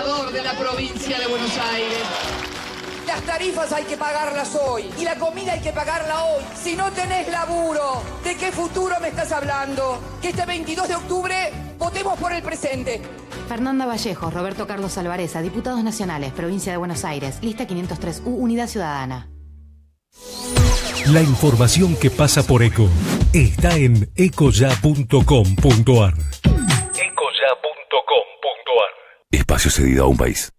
gobernador de la provincia de Buenos Aires. Las tarifas hay que pagarlas hoy y la comida hay que pagarla hoy. Si no tenés laburo, ¿de qué futuro me estás hablando? Que este 22 de octubre votemos por el presente. Fernanda Vallejo, Roberto Carlos Alvareza, Diputados Nacionales, Provincia de Buenos Aires, Lista 503 U, Unidad Ciudadana. La información que pasa por ECO está en ecoya.com.ar. Espacio cedido a un país.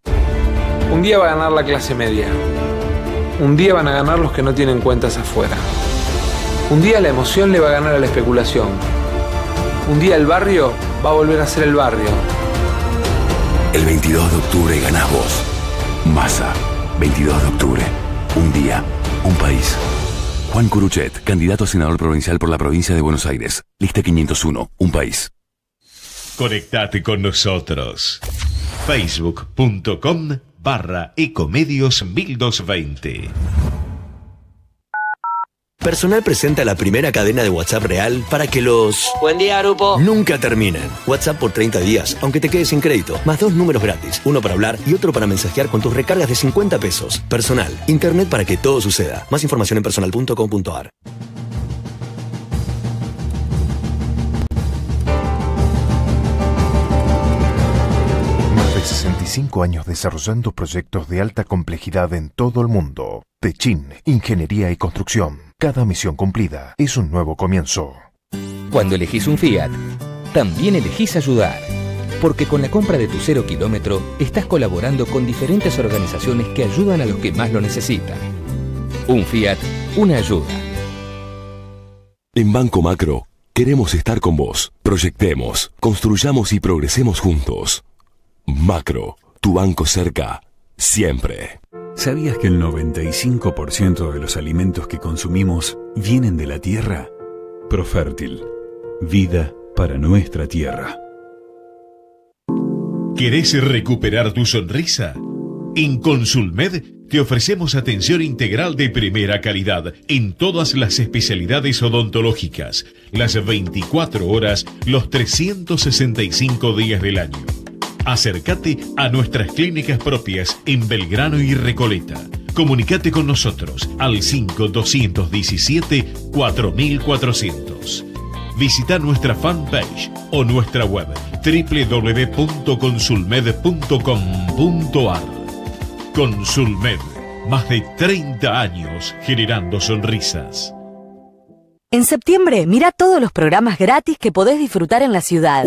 Un día va a ganar la clase media. Un día van a ganar los que no tienen cuentas afuera. Un día la emoción le va a ganar a la especulación. Un día el barrio va a volver a ser el barrio. El 22 de octubre ganás vos. Masa. 22 de octubre. Un día. Un país. Juan Curuchet, candidato a senador provincial por la provincia de Buenos Aires. Lista 501. Un país. Conectate con nosotros facebook.com barra ecomedios 1220. Personal presenta la primera cadena de WhatsApp real para que los... Buen día, grupo. Nunca terminen. WhatsApp por 30 días, aunque te quedes sin crédito. Más dos números gratis, uno para hablar y otro para mensajear con tus recargas de 50 pesos. Personal, Internet para que todo suceda. Más información en personal.com.ar. años desarrollando proyectos de alta complejidad en todo el mundo. Techin, Ingeniería y Construcción. Cada misión cumplida es un nuevo comienzo. Cuando elegís un Fiat, también elegís ayudar. Porque con la compra de tu cero kilómetro estás colaborando con diferentes organizaciones que ayudan a los que más lo necesitan. Un Fiat, una ayuda. En Banco Macro, queremos estar con vos. Proyectemos, construyamos y progresemos juntos. Macro. Tu banco cerca, siempre. ¿Sabías que el 95% de los alimentos que consumimos vienen de la tierra? Profértil. Vida para nuestra tierra. ¿Querés recuperar tu sonrisa? En Consulmed te ofrecemos atención integral de primera calidad en todas las especialidades odontológicas, las 24 horas, los 365 días del año. Acércate a nuestras clínicas propias en Belgrano y Recoleta. Comunicate con nosotros al 5217 4400. Visita nuestra fanpage o nuestra web www.consulmed.com.ar. Consulmed, más de 30 años generando sonrisas. En septiembre, mira todos los programas gratis que podés disfrutar en la ciudad.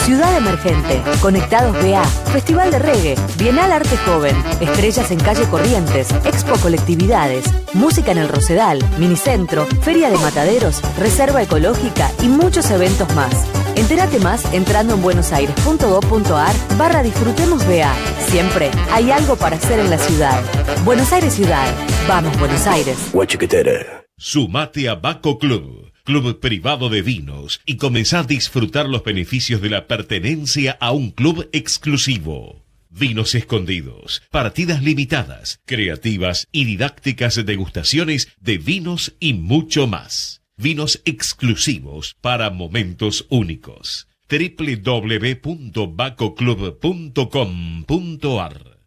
Ciudad Emergente, Conectados BA, Festival de Reggae, Bienal Arte Joven, Estrellas en Calle Corrientes, Expo Colectividades, Música en el Rosedal, Minicentro, Feria de Mataderos, Reserva Ecológica y muchos eventos más. Entérate más entrando en buenosaires.gov.ar barra Disfrutemos BA. Siempre hay algo para hacer en la ciudad. Buenos Aires Ciudad. Vamos, Buenos Aires. Guachiquetere. Sumate a Baco Club, club privado de vinos, y comenzá a disfrutar los beneficios de la pertenencia a un club exclusivo. Vinos escondidos, partidas limitadas, creativas y didácticas degustaciones de vinos y mucho más. Vinos exclusivos para momentos únicos. www.bacoclub.com.ar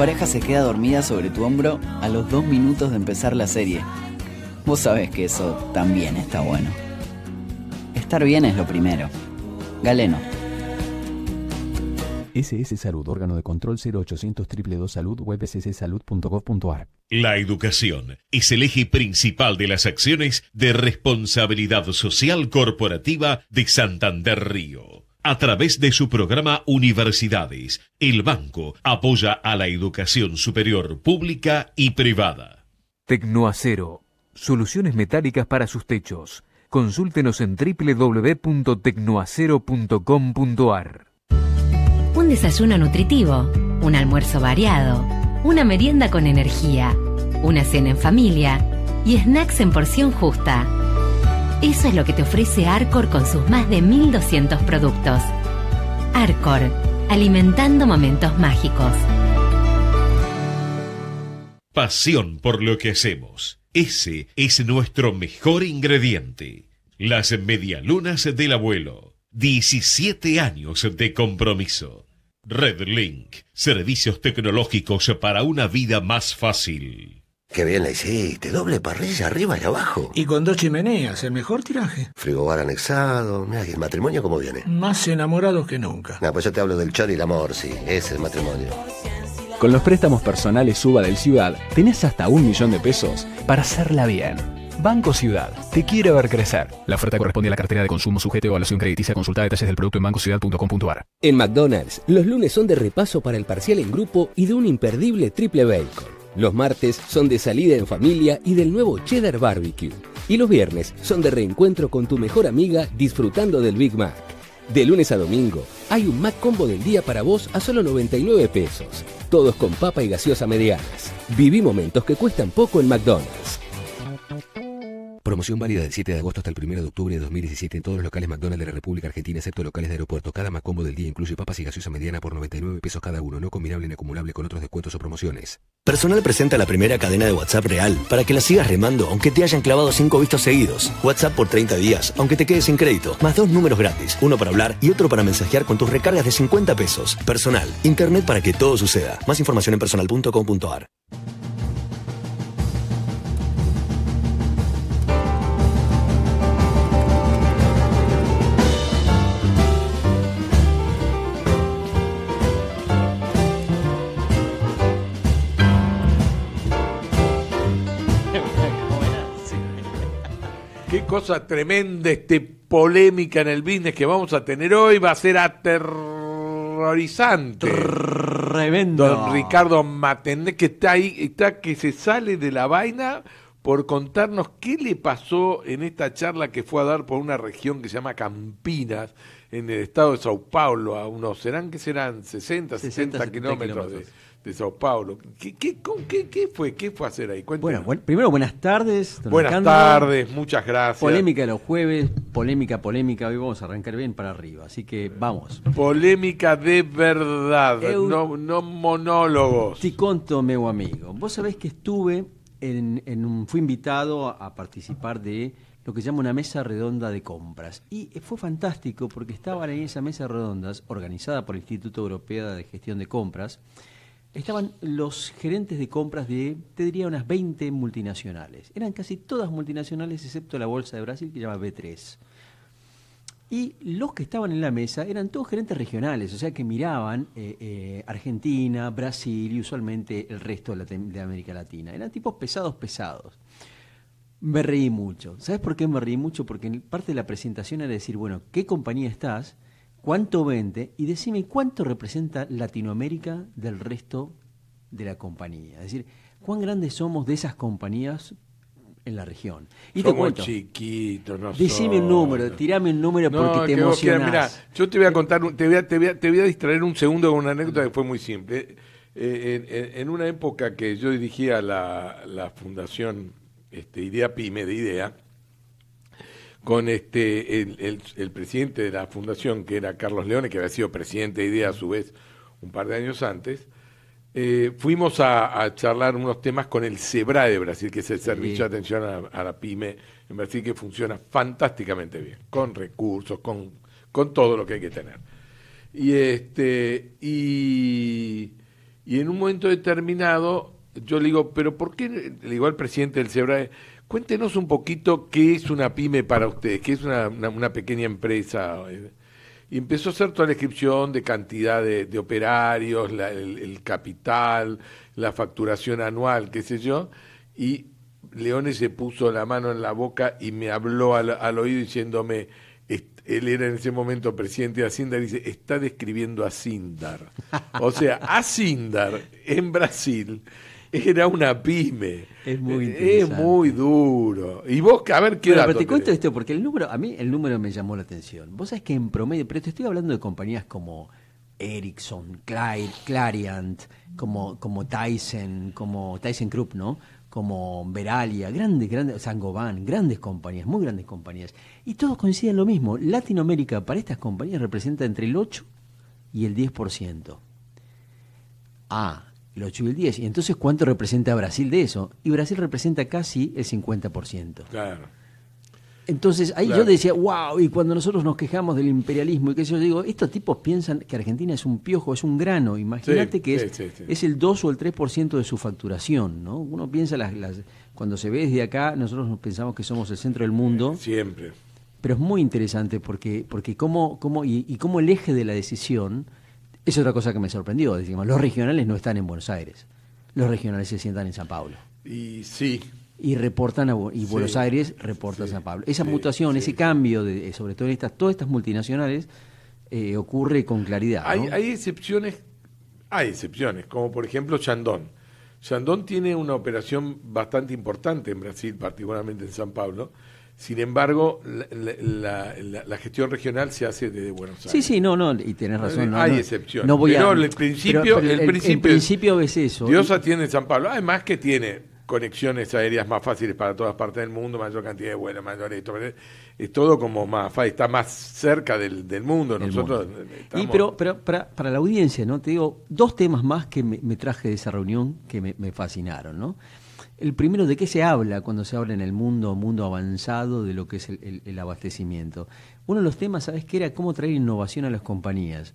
pareja se queda dormida sobre tu hombro a los dos minutos de empezar la serie. Vos sabés que eso también está bueno. Estar bien es lo primero. Galeno. SS Salud, órgano de control 0800 222 salud webscsalud.gov.ar. La educación es el eje principal de las acciones de responsabilidad social corporativa de Santander Río. A través de su programa Universidades, el banco apoya a la educación superior pública y privada. Tecnoacero. Soluciones metálicas para sus techos. Consúltenos en www.tecnoacero.com.ar. Un desayuno nutritivo, un almuerzo variado, una merienda con energía, una cena en familia y snacks en porción justa. Eso es lo que te ofrece Arcor con sus más de 1.200 productos. Arcor, alimentando momentos mágicos. Pasión por lo que hacemos. Ese es nuestro mejor ingrediente. Las medialunas del abuelo. 17 años de compromiso. Redlink, servicios tecnológicos para una vida más fácil. Qué bien la hiciste, doble parrilla arriba y abajo. Y con dos chimeneas, el mejor tiraje. Frigobar anexado, mira, el matrimonio cómo viene. Más enamorados que nunca. No, pues yo te hablo del chor y el amor, sí, ese es el matrimonio. Con los préstamos personales Suba del Ciudad, tenés hasta un millón de pesos para hacerla bien. Banco Ciudad, te quiere ver crecer. La oferta corresponde a la cartera de consumo sujeto a la evaluación crediticia. Consulta detalles del producto en bancociudad.com.ar. En McDonald's, los lunes son de repaso para el parcial en grupo y de un imperdible triple bacon. Los martes son de salida en familia y del nuevo Cheddar Barbecue. Y los viernes son de reencuentro con tu mejor amiga disfrutando del Big Mac. De lunes a domingo hay un Mac Combo del día para vos a solo 99 pesos. Todos con papa y gaseosa medianas. Viví momentos que cuestan poco en McDonald's. Promoción válida del 7 de agosto hasta el 1 de octubre de 2017 en todos los locales McDonald's de la República Argentina, excepto locales de aeropuerto. Cada macombo del día incluye papas y gaseosa mediana por 99 pesos cada uno, no combinable ni acumulable con otros descuentos o promociones. Personal presenta la primera cadena de WhatsApp real para que la sigas remando aunque te hayan clavado 5 vistos seguidos. WhatsApp por 30 días, aunque te quedes sin crédito. Más dos números gratis, uno para hablar y otro para mensajear con tus recargas de 50 pesos. Personal, internet para que todo suceda. Más información en personal.com.ar. cosa tremenda, este polémica en el business que vamos a tener hoy va a ser aterrorizante. Tremendo. Don Ricardo Matende, que está ahí, está que se sale de la vaina por contarnos qué le pasó en esta charla que fue a dar por una región que se llama Campinas, en el estado de Sao Paulo, a unos, serán que serán 60, 60 kilómetros, de Sao Paulo. ¿Qué, qué, fue? ¿Qué fue hacer ahí? Bueno, bueno, primero buenas tardes. buenas tardes, muchas gracias. Polémica de los jueves, polémica, polémica. Hoy vamos a arrancar bien para arriba, así que vamos. Polémica de verdad, no, no monólogos. Te conto, meu amigo. Vos sabés que estuve en, un, fui invitado a participar de lo que se llama una mesa redonda de compras. Y fue fantástico porque estaban en esa mesa redonda, organizada por el Instituto Europeo de Gestión de Compras estaban los gerentes de compras de, te diría, unas 20 multinacionales. Eran casi todas multinacionales, excepto la Bolsa de Brasil, que se llama B3. Y los que estaban en la mesa eran todos gerentes regionales, o sea que miraban eh, eh, Argentina, Brasil y usualmente el resto de, América Latina. Eran tipos pesados, pesados. Me reí mucho. ¿Sabes por qué me reí mucho? Porque parte de la presentación era decir, bueno, ¿qué compañía estás? cuánto vende y decime cuánto representa Latinoamérica del resto de la compañía. Es decir, cuán grandes somos de esas compañías en la región. Y te cuento, chiquitos, Decime el número, tirame el número porque te emocionás. Mira, yo te voy a contar, te voy a, te, voy a, distraer un segundo con una anécdota que fue muy simple. Eh, en, una época que yo dirigía la, la fundación este, Idea Pyme de Idea, con este el, presidente de la fundación, que era Carlos Leones que había sido presidente de IDEA a su vez un par de años antes, eh, fuimos a, charlar unos temas con el SEBRA de Brasil, que es el Servicio de Atención a, la Pyme en Brasil, que funciona fantásticamente bien, con recursos, con, con todo lo que hay que tener. Y, este, y, en un momento determinado, yo le digo, pero ¿por qué? Le digo al presidente del SEBRAE... Cuéntenos un poquito qué es una pyme para ustedes, qué es una, pequeña empresa. Y empezó a hacer toda la descripción de cantidad de, operarios, el, capital, la facturación anual, qué sé yo. Y Leone se puso la mano en la boca y me habló al, oído diciéndome, él era en ese momento presidente de Asindar, y dice, está describiendo a Sindar. O sea, a en Brasil era una pyme. Es muy eh, Es muy duro. Y vos, a ver, ¿qué dato Pero te cuento esto, porque el número, a mí el número me llamó la atención. Vos sabés que en promedio, pero te estoy hablando de compañías como Ericsson, Clyde, Clariant, como, como Tyson, como Tyson Group, ¿no? Como Veralia, grandes, grandes, Sangoban, grandes compañías, muy grandes compañías. Y todos coinciden lo mismo. Latinoamérica para estas compañías representa entre el 8 y el 10%. Ah, el 8 y 10. ¿Y entonces cuánto representa Brasil de eso? Y Brasil representa casi el 50%. Claro. Entonces ahí yo decía, wow, y cuando nosotros nos quejamos del imperialismo y que yo digo, estos tipos piensan que Argentina es un piojo, es un grano, imagínate que es, es el 2 o el 3% de su facturación, ¿no? Uno piensa, las, cuando se ve desde acá, nosotros pensamos que somos el centro del mundo. Siempre. Pero es muy interesante porque, porque cómo, cómo, y cómo el eje de la decisión es otra cosa que me sorprendió. Decimos, los regionales no están en Buenos Aires. Los regionales se sientan en San Pablo. Y sí. Y reportan a, y Buenos Aires reporta a San Pablo. Esa mutación, ese cambio, de, eh, sobre todo en estas, todas estas multinacionales, eh, ocurre con claridad. Hay, hay, excepciones, hay excepciones, como por ejemplo Chandón. Chandón tiene una operación bastante importante en Brasil, particularmente en San Pablo sin embargo, la, gestión regional se hace desde Buenos Aires. Sí, sí, no, no, y tenés razón. No, Hay excepción. No voy a, el principio, pero, el, principio, es eso. Dios atiende San Pablo. Además que tiene conexiones aéreas más fáciles para todas partes del mundo, mayor cantidad de vuelos, mayor esto. Es todo como más fácil, está más cerca del, mundo. Nosotros eh, Y pero, pero para, para, la audiencia, ¿no? Te digo, dos temas más que me, traje de esa reunión que me, me fascinaron, ¿no? El primero, ¿de qué se habla cuando se habla en el mundo, mundo avanzado, de lo que es el, abastecimiento? Uno de los temas, ¿sabes qué era? Cómo traer innovación a las compañías.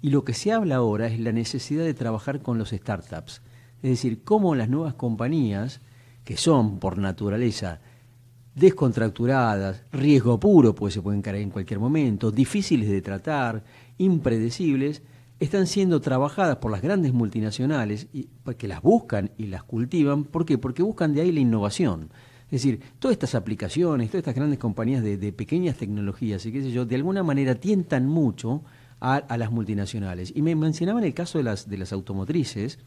Y lo que se habla ahora es la necesidad de trabajar con los startups. Es decir, cómo las nuevas compañías, que son por naturaleza descontracturadas, riesgo puro, pues se pueden caer en cualquier momento, difíciles de tratar, impredecibles, están siendo trabajadas por las grandes multinacionales y, que las buscan y las cultivan. ¿Por qué? Porque buscan de ahí la innovación. Es decir, todas estas aplicaciones, todas estas grandes compañías de, pequeñas tecnologías y qué sé yo, de alguna manera tientan mucho a, las multinacionales. Y me mencionaban el caso de las, de las automotrices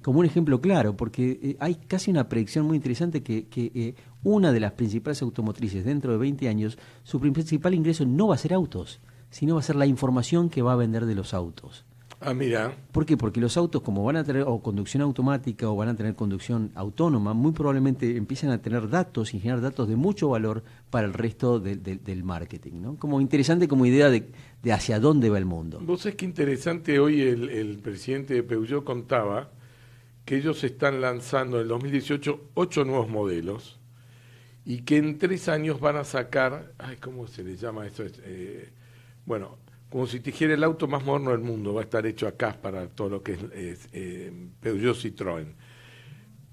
como un ejemplo claro, porque eh, hay casi una predicción muy interesante que, que eh, una de las principales automotrices dentro de 20 años, su principal ingreso no va a ser autos, sino va a ser la información que va a vender de los autos. Ah, mira. ¿Por qué? Porque los autos, como van a tener o conducción automática o van a tener conducción autónoma, muy probablemente empiezan a tener datos y generar datos de mucho valor para el resto del marketing. ¿no? Como interesante como idea de, hacia dónde va el mundo. Vos es que interesante hoy el, presidente de Peugeot contaba que ellos están lanzando en el 2018 ocho nuevos modelos y que en tres años van a sacar, ay, ¿cómo se les llama esto? Eh, bueno, como si dijera el auto más moderno del mundo, va a estar hecho acá para todo lo que es, es eh, Peugeot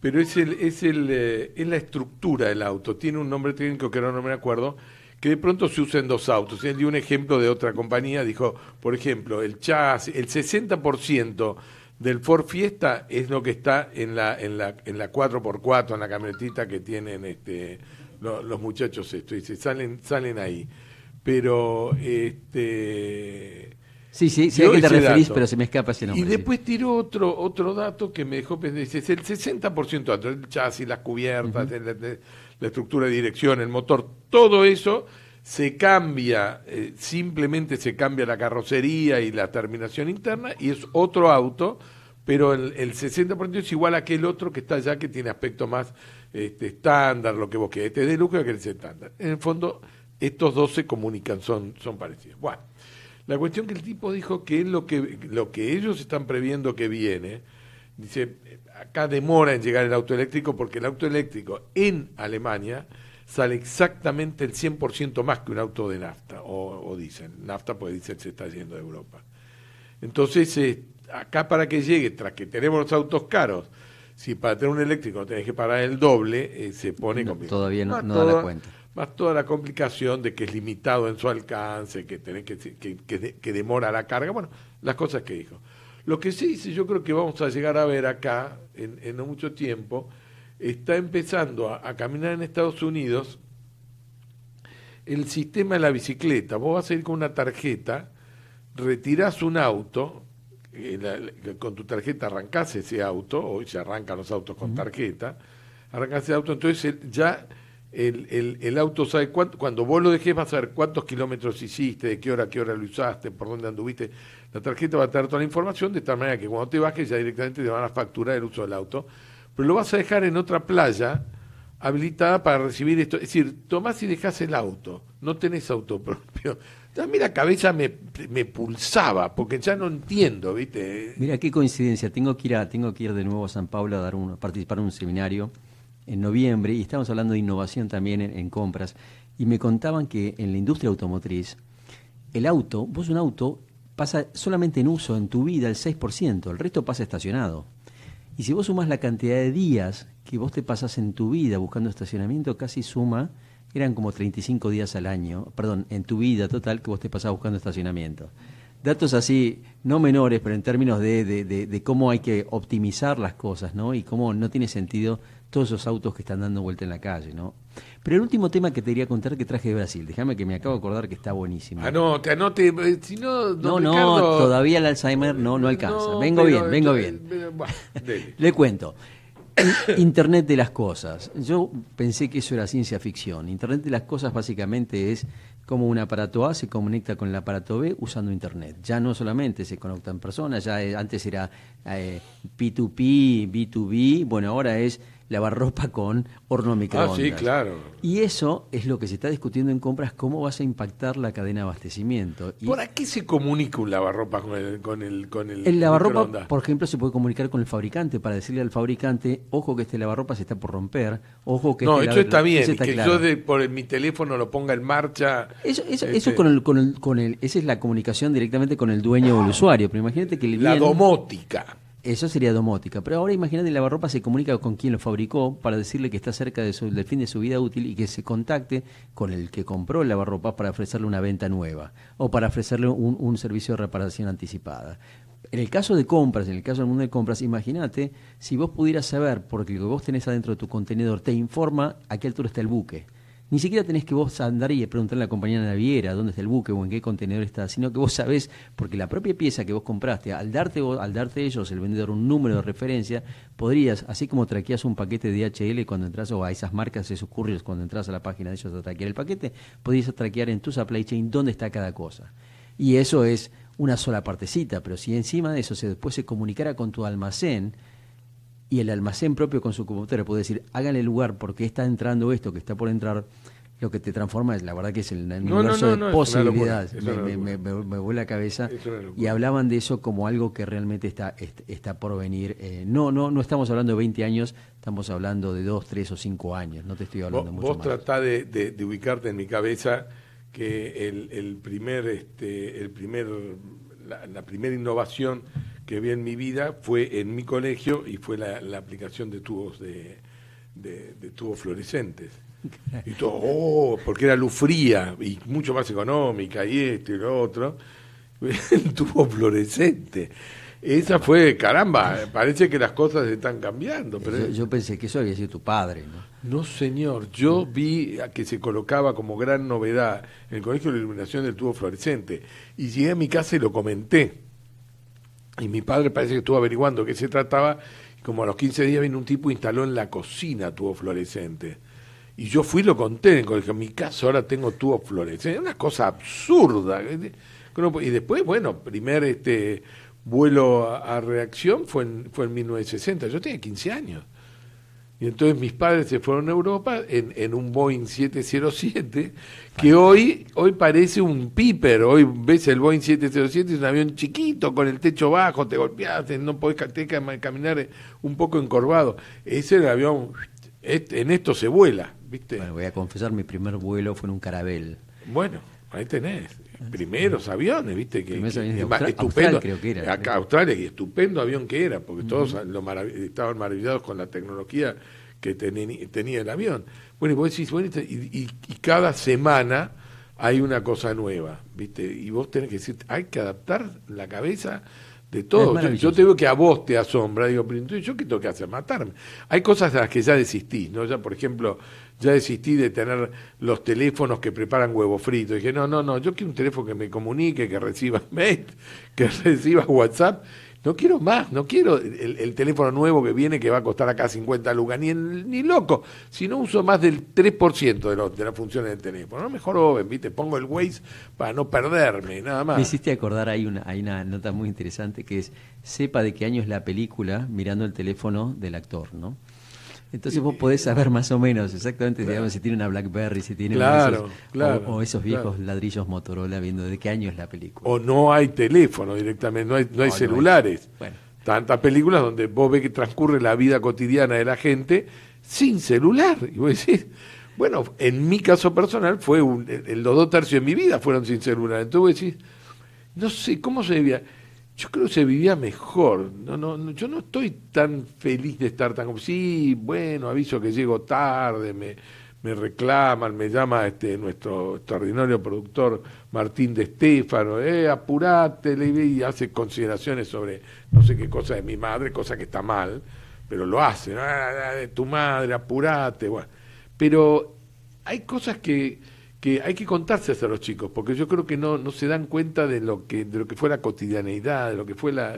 Pero es, el, es, el, eh, es la estructura del auto, tiene un nombre técnico que no me acuerdo, que de pronto se usa en dos autos. Él dio un ejemplo de otra compañía, dijo, por ejemplo, el chasis, el 60% del Ford Fiesta es lo que está en la, en la, en la 4x4, en la camionetita que tienen este, los, muchachos esto, y se salen, salen ahí. Pero este Sí, sí, sí a qué te referís, pero se me escapa ese nombre. Y después tiró otro, dato que me dejó pensar, dice, el 60% el chasis, las cubiertas, la, estructura de dirección, el motor, todo eso se cambia, eh, simplemente se cambia la carrocería y la terminación interna y es otro auto, pero el, 60% es igual a aquel otro que está allá que tiene aspecto más este, estándar, lo que vos quieras este es de lujo que es estándar. En el fondo estos dos se comunican, son, son parecidos. Bueno, la cuestión que el tipo dijo que es lo que, lo que ellos están previendo que viene, dice, acá demora en llegar el auto eléctrico porque el auto eléctrico en Alemania sale exactamente el 100% más que un auto de nafta, o, dicen, nafta pues dicen se está yendo de Europa. Entonces, eh, acá para que llegue, tras que tenemos los autos caros, si para tener un eléctrico tenés que pagar el doble, eh, se pone complicado. Todavía no da la cuenta más toda la complicación de que es limitado en su alcance, que, tenés que, que, demora la carga, bueno, las cosas que dijo. Lo que sí, dice, yo creo que vamos a llegar a ver acá, en, no mucho tiempo, está empezando a, caminar en Estados Unidos el sistema de la bicicleta. Vos vas a ir con una tarjeta, retirás un auto, eh, con tu tarjeta arrancás ese auto, hoy se arrancan los autos con tarjeta, arrancás ese auto, entonces ya el, auto sabe cuánto, cuando vos lo dejes a cuántos kilómetros hiciste, de qué hora a qué hora lo usaste, por dónde anduviste. La tarjeta va a tener toda la información de tal manera que cuando te bajes ya directamente te van a facturar el uso del auto. Pero lo vas a dejar en otra playa habilitada para recibir esto. Es decir, tomás y dejás el auto, no tenés auto propio. A la cabeza me, me, pulsaba, porque ya no entiendo, ¿viste? Mira, qué coincidencia. Tengo que ir, tengo que ir de nuevo a San Pablo a, dar a participar en un seminario en noviembre y estamos hablando de innovación también en, compras y me contaban que en la industria automotriz el auto, vos un auto pasa solamente en uso en tu vida el 6%, el resto pasa estacionado. Y si vos sumás la cantidad de días que vos te pasas en tu vida buscando estacionamiento, casi suma, eran como 35 días al año, perdón, en tu vida total que vos te pasás buscando estacionamiento. Datos así, no menores, pero en términos de, de cómo hay que optimizar las cosas, ¿no? Y cómo no tiene sentido todos esos autos que están dando vuelta en la calle, ¿no? Pero el último tema que te quería contar que traje de Brasil, déjame que me acabo de acordar que está buenísimo. Anote, ah, anote, eh, si no... no, todavía el Alzheimer no, no alcanza. vengo bien, vengo bien. Eh, Le cuento. Internet de las cosas. Yo pensé que eso era ciencia ficción. Internet de las cosas básicamente es como un aparato A se conecta con el aparato B usando Internet. Ya no solamente se conectan personas, ya eh, antes era P2P, B2B, bueno, ahora es lavarropa con horno microondas. Ah, sí, claro. Y eso es lo que se está discutiendo en compras, cómo vas a impactar la cadena de abastecimiento. Y ¿Para qué se comunica un lavarropa con el con el, con el, lavarropa, por ejemplo, se puede comunicar con el fabricante para decirle al fabricante, ojo que este lavarropa se está por romper, ojo que... No, este eso está bien, que yo por mi teléfono lo ponga en marcha. Eso, eso, eso este con, Esa es la comunicación directamente con el dueño o el usuario, pero imagínate que... Le la domótica. Eso sería domótica. Pero ahora imagínate, el lavarropa se comunica con quien lo fabricó para decirle que está cerca del fin de su vida útil y que se contacte con el que compró el lavarropa para ofrecerle una venta nueva o para ofrecerle un, servicio de reparación anticipada. En el caso de compras, en el caso del mundo de compras, imagínate si vos pudieras saber, porque lo que vos tenés adentro de tu contenedor te informa a qué altura está el buque ni siquiera tenés que vos andar y preguntarle a la compañía naviera dónde está el buque o en qué contenedor está, sino que vos sabés, porque la propia pieza que vos compraste, al darte, al darte ellos, el vendedor, un número de referencia, podrías, así como traqueas un paquete de DHL cuando entras, o a esas marcas, esos couriers, cuando entras a la página de ellos a traquear el paquete, podrías traquear en tu supply chain dónde está cada cosa. Y eso es una sola partecita, pero si encima de eso se, después se comunicara con tu almacén, y el almacén propio con su computadora puede decir, háganle lugar porque está entrando esto que está por entrar, lo que te transforma es, la verdad que es el universo de posibilidades. me, me, la cabeza. Y hablaban de eso como algo que realmente está, está por venir. Eh, no, no, no estamos hablando de 20 años, estamos hablando de 2, 3 o 5 años. No te estoy hablando mucho Vos tratá de, ubicarte en mi cabeza que el, primer, este, el la, la primera innovación que vi en mi vida fue en mi colegio y fue la, aplicación de tubos de, de, tubos fluorescentes. Y todo, oh, porque era luz fría y mucho más económica y esto y lo otro. El tubo fluorescente. Esa fue, caramba, parece que las cosas están cambiando. Pero yo, pensé que eso había sido tu padre, ¿no? señor, yo vi que se colocaba como gran novedad en el colegio de la iluminación del tubo fluorescente y llegué a mi casa y lo comenté. Y mi padre parece que estuvo averiguando qué se trataba. como a los 15 días vino un tipo e instaló en la cocina tubo fluorescente. Y yo fui y lo conté en En mi casa ahora tengo tubo fluorescente. Una cosa absurda. Y después, bueno, primer este vuelo a reacción fue en, fue en 1960. Yo tenía 15 años. Y entonces mis padres se fueron a Europa en, un Boeing 707, que hoy, hoy parece un piper. Hoy ves el Boeing 707, es un avión chiquito, con el techo bajo, te golpeaste, no podés caminar eh, un poco encorvado. Ese era el avión, en esto se vuela, ¿viste? Bueno, voy a confesar, mi primer vuelo fue en un carabel. Bueno, ahí tenés primeros aviones, ¿viste? Que, estupendo. Acá, Australia, y estupendo avión que era, porque todos estaban maravillados con la tecnología que tenía el avión. Bueno, y vos decís, bueno, y, cada semana hay una cosa nueva, ¿viste? Y vos tenés que decir, hay que adaptar la cabeza de todo. Yo, te digo que a vos te asombra, digo, pero entonces yo qué tengo que hacer, matarme. Hay cosas de las que ya desistís, ¿no? Ya, por ejemplo, ya desistí de tener los teléfonos que preparan huevo frito. Dije, no, no, no, yo quiero un teléfono que me comunique, que reciba mail, que reciba WhatsApp. No quiero más, no quiero el, teléfono nuevo que viene que va a costar acá 50 lucas, ni, ni loco. Si no uso más del 3% de, de las funciones del teléfono, no mejor ¿viste? Pongo el Waze para no perderme, nada más. Me hiciste acordar, hay una, hay una nota muy interesante que es, sepa de qué año es la película mirando el teléfono del actor, ¿no? Entonces vos podés saber más o menos exactamente digamos, si tiene una BlackBerry, si tiene claro, o, esos viejos ladrillos Motorola viendo de qué año es la película. O no hay teléfono directamente, no hay, no hay celulares. Bueno. Tantas películas donde vos ves que transcurre la vida cotidiana de la gente sin celular. Y vos decís, bueno, en mi caso personal fue un, los dos tercios de mi vida fueron sin celular. Entonces vos decís, no sé, ¿cómo se debía? yo creo que se vivía mejor. No, no, yo no estoy tan feliz de estar tan como, sí, bueno, aviso que llego tarde, me, me reclaman, me llama este nuestro extraordinario productor Martín de Estefano, eh, apurate, le y hace consideraciones sobre no sé qué cosa de mi madre, cosa que está mal, pero lo hace, ah, de tu madre, apurate, bueno. Pero hay cosas que que hay que contarse a los chicos, porque yo creo que no, no se dan cuenta de lo que, de lo que fue la cotidianeidad, de lo que fue la,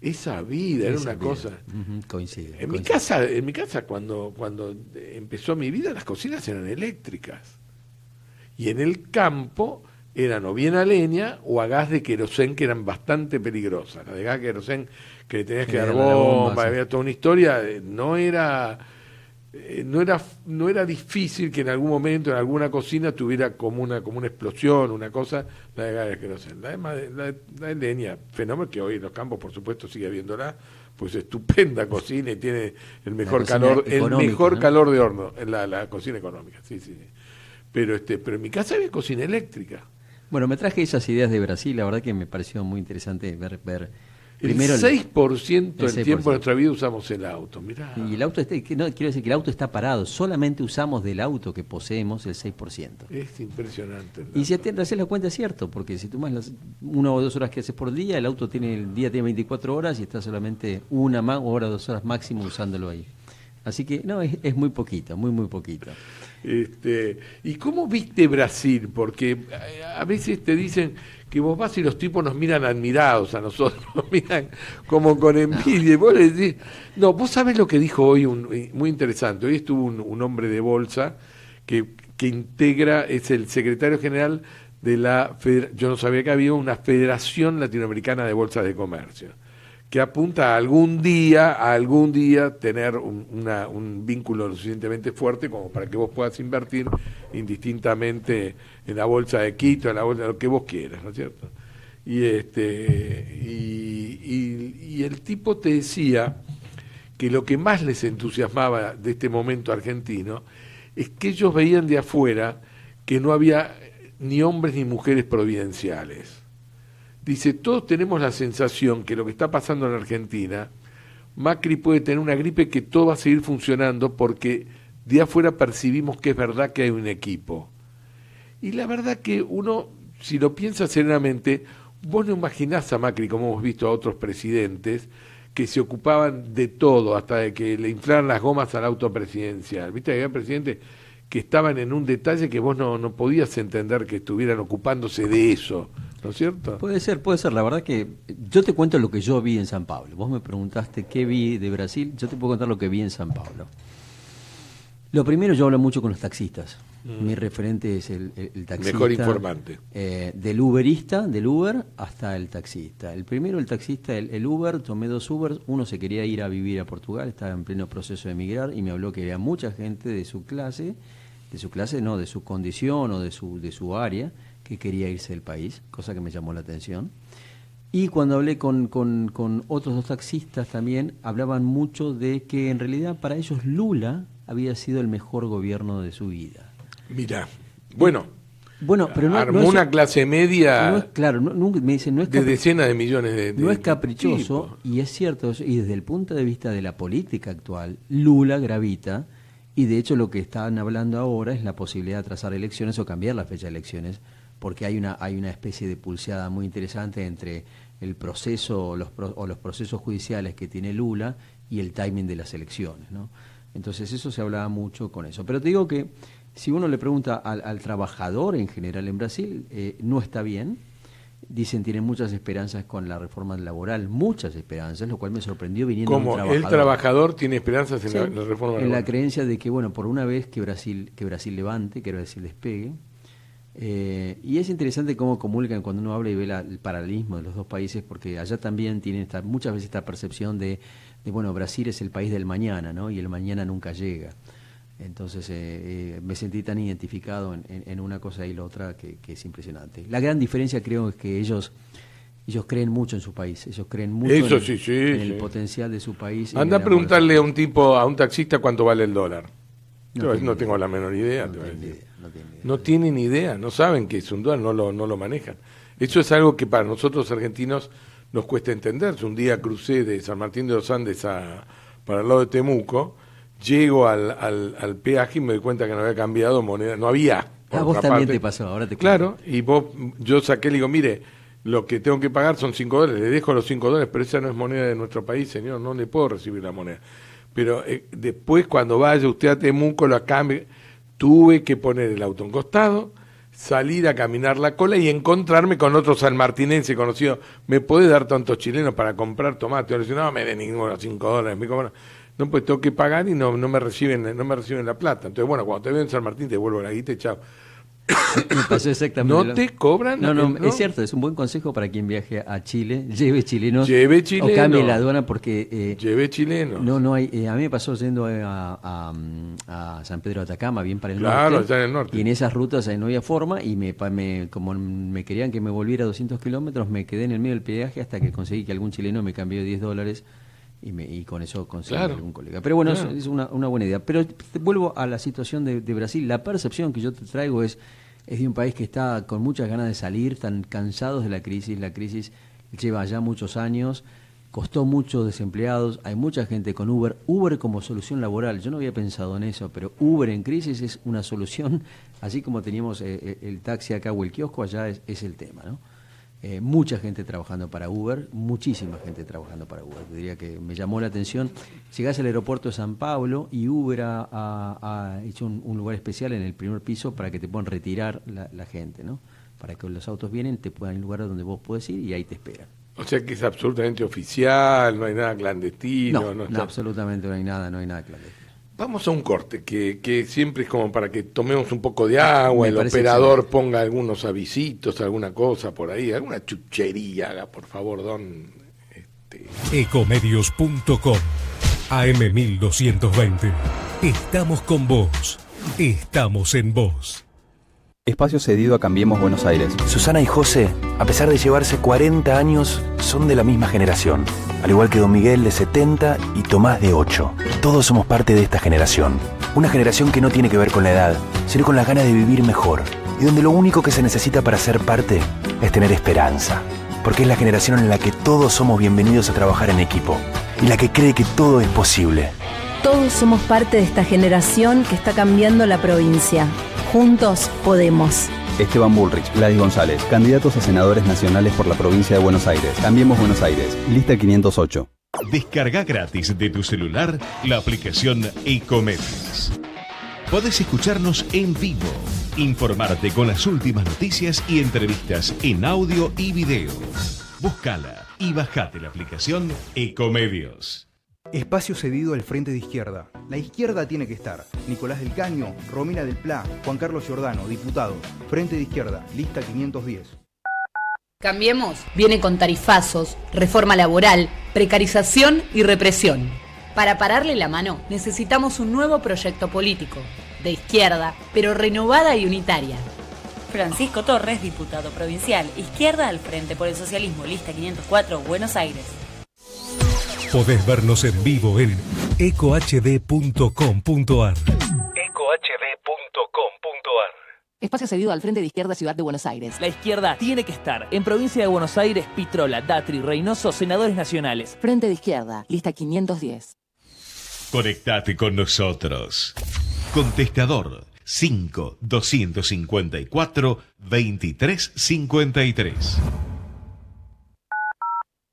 esa vida, era una cosa. En mi casa, en mi casa cuando, cuando empezó mi vida, las cocinas eran eléctricas. Y en el campo eran o bien a leña o a gas de querosén que eran bastante peligrosas. La de gas de querosén que le tenías que, dar bomba, había toda una historia, eh, no era eh, no, era, no era difícil que en algún momento, en alguna cocina, tuviera como una, como una explosión, una cosa, la de la leña, fenómeno que hoy en los campos, por supuesto, sigue habiéndola, pues estupenda cocina y tiene el mejor calor, el mejor calor de horno, eh, la, la cocina económica, sí, sí. Pero este, pero en mi casa había cocina eléctrica. Bueno, me traje esas ideas de Brasil, la verdad que me pareció muy interesante ver, ver el 6% del tiempo de nuestra vida usamos el auto, Y el auto, está, quiero decir que el auto está parado, solamente usamos del auto que poseemos el 6%. Es impresionante. Y si te haces la cuenta es cierto, porque si tú más las una o dos horas que haces por día, el auto tiene el día tiene 24 horas y está solamente una más, hora, dos horas máximo usándolo ahí. Así que no, es, es muy poquito, muy, muy poquito. Este, ¿Y cómo viste Brasil? Porque eh, a veces te dicen que vos vas y los tipos nos miran admirados a nosotros, nos miran como con envidia. vos decís, no, vos sabés lo que dijo hoy, eh, muy interesante. Hoy estuvo un, un hombre de bolsa que, que, integra, es el secretario general de la, yo no sabía que había una Federación Latinoamericana de Bolsas de Comercio que apunta a algún día, a algún día tener un, vínculo suficientemente fuerte como para que vos puedas invertir indistintamente en la bolsa de Quito, en la bolsa, de lo que vos quieras, ¿no es cierto? Y, este, y el tipo te decía que lo que más les entusiasmaba de este momento argentino es que ellos veían de afuera que no había ni hombres ni mujeres providenciales Dice, todos tenemos la sensación que lo que está pasando en Argentina, Macri puede tener una gripe que todo va a seguir funcionando porque de afuera percibimos que es verdad que hay un equipo. Y la verdad que uno, si lo piensa serenamente, vos no imaginás a Macri, como hemos visto a otros presidentes, que se ocupaban de todo, hasta de que le inflaran las gomas al auto presidencial. Viste que había presidentes que estaban en un detalle que vos no, no podías entender que estuvieran ocupándose de eso. ¿no cierto? Puede ser, puede ser. La verdad que yo te cuento lo que yo vi en San Pablo. Vos me preguntaste qué vi de Brasil, yo te puedo contar lo que vi en San Pablo. Lo primero, yo hablo mucho con los taxistas. Mm. Mi referente es el, taxista. Mejor informante. Eh, del Uberista, del Uber, hasta el taxista. El primero, el taxista, el, Uber, tomé dos Ubers. Uno se quería ir a vivir a Portugal, estaba en pleno proceso de emigrar y me habló que había mucha gente de su clase, de su clase no, de su condición o de su, de su área, que quería irse del país, cosa que me llamó la atención. Y cuando hablé con, otros dos taxistas también, hablaban mucho de que en realidad para ellos Lula había sido el mejor gobierno de su vida. Mira, bueno. Bueno, pero armó una clase media. claro, me dicen, no es de decenas de millones de. no es caprichoso, y es cierto, y desde el punto de vista de la política actual, Lula gravita, y de hecho lo que están hablando ahora es la posibilidad de trazar elecciones o cambiar la fecha de elecciones porque hay una, hay una especie de pulseada muy interesante entre el proceso o los, o los procesos judiciales que tiene Lula y el timing de las elecciones. ¿no? Entonces eso se hablaba mucho con eso. Pero te digo que si uno le pregunta al, trabajador en general en Brasil, eh, no está bien. Dicen tienen muchas esperanzas con la reforma laboral, muchas esperanzas, lo cual me sorprendió viniendo Como un el trabajador tiene esperanzas en la, reforma laboral. En la creencia de que, bueno, por una vez que Brasil, que Brasil levante, quiero decir despegue, eh, y es interesante cómo comunican cuando uno habla y ve el paralelismo de los dos países, porque allá también tienen esta, muchas veces esta percepción de, bueno, Brasil es el país del mañana, ¿no? Y el mañana nunca llega. Entonces eh, eh, me sentí tan identificado en, una cosa y la otra que, es impresionante. La gran diferencia creo es que ellos ellos creen mucho en su país, ellos creen mucho en, el potencial de su país. Anda a preguntarle a un tipo, a un taxista, cuánto vale el dólar. No, tengo la menor idea, no Idea, no, tienen idea, no saben que es un dual, no lo, no lo manejan. Eso es algo que para nosotros argentinos nos cuesta entender. Un día crucé de San Martín de los Andes para el lado de Temuco, llego al, al, peaje y me doy cuenta que no había cambiado moneda, no había. Ah, vos también te pasó, ahora te Claro, y vos, yo saqué y digo, mire, lo que tengo que pagar son 5 dólares, le dejo los 5 dólares, pero esa no es moneda de nuestro país, señor, no le puedo recibir la moneda. Pero eh, después, cuando vaya usted a Temuco, lo cambie. Tuve que poner el auto en costado, salir a caminar la cola y encontrarme con otro sanmartinense conocido. ¿Me puede dar tantos chilenos para comprar tomate? Yo le no me den ninguno, cinco dólares. Me no, pues tengo que pagar y no, no, me reciben, no me reciben la plata. Entonces, bueno, cuando te veo en San Martín, te vuelvo la guita y chao. exactamente. No te cobran. No, no, eh, es cierto, es un buen consejo para quien viaje a Chile. Lleve chilenos. Lleve O cambie la aduana porque. Eh, lleve chilenos. No, no hay. Eh, a mí me pasó yendo a, San Pedro de Atacama, bien para el norte. Claro, en el norte. Y en esas rutas no había forma y me, como me querían que me volviera 200 kilómetros, me quedé en el medio del peaje hasta que conseguí que algún chileno me cambió 10 dólares. Y, me, con eso conseguí algún colega. Pero bueno, es, una, buena idea. Pero vuelvo a la situación de, Brasil. La percepción que yo te traigo es es de un país que está con muchas ganas de salir, están cansados de la crisis, la crisis lleva ya muchos años, costó muchos desempleados, hay mucha gente con Uber, Uber como solución laboral, yo no había pensado en eso, pero Uber en crisis es una solución, así como teníamos eh, eh, el, taxi acá o el kiosco allá es, es el tema, ¿no? Eh, mucha gente trabajando para Uber, muchísima gente trabajando para Uber. Te diría que me llamó la atención. Llegás al aeropuerto de San Pablo y Uber ha, hecho un, lugar especial en el primer piso para que te puedan retirar la, gente, ¿no? Para que los autos vienen, te puedan ir lugar donde vos puedes ir y ahí te esperan. O sea que es absolutamente oficial, no hay nada clandestino. No, no, absolutamente no hay nada, no hay nada clandestino. Vamos a un corte, que, siempre es como para que tomemos un poco de ah, agua, el operador ponga algunos avisitos, alguna cosa por ahí, alguna chuchería, haga por favor, don. Este. Ecomedios.com AM1220. Estamos con vos. Estamos en vos. Espacio cedido a Cambiemos Buenos Aires. Susana y José, a pesar de llevarse 40 años, son de la misma generación. Al igual que Don Miguel de 70 y Tomás de 8. Todos somos parte de esta generación. Una generación que no tiene que ver con la edad, sino con las ganas de vivir mejor. Y donde lo único que se necesita para ser parte es tener esperanza. Porque es la generación en la que todos somos bienvenidos a trabajar en equipo. Y la que cree que todo es posible. Todos somos parte de esta generación que está cambiando la provincia. Juntos podemos. Esteban Bullrich, Gladys González, candidatos a senadores nacionales por la provincia de Buenos Aires. Cambiemos Buenos Aires, lista 508. Descarga gratis de tu celular la aplicación Ecomedios. Podés escucharnos en vivo, informarte con las últimas noticias y entrevistas en audio y video. Búscala y bajate la aplicación Ecomedios. Espacio cedido al frente de izquierda. La izquierda tiene que estar. Nicolás del Caño, Romina del Pla, Juan Carlos Giordano, diputado, Frente de izquierda, lista 510. Cambiemos. Viene con tarifazos, reforma laboral, precarización y represión. Para pararle la mano, necesitamos un nuevo proyecto político. De izquierda, pero renovada y unitaria. Francisco Torres, diputado provincial, izquierda al frente por el socialismo, lista 504, Buenos Aires. Podés vernos en vivo en ecohd.com.ar. ecohd.com.ar. Espacio cedido al Frente de Izquierda Ciudad de Buenos Aires. La izquierda tiene que estar en provincia de Buenos Aires, Pitrola, Datri, Reynoso, senadores nacionales. Frente de Izquierda, lista 510. Conectate con nosotros. Contestador 5 254 2353.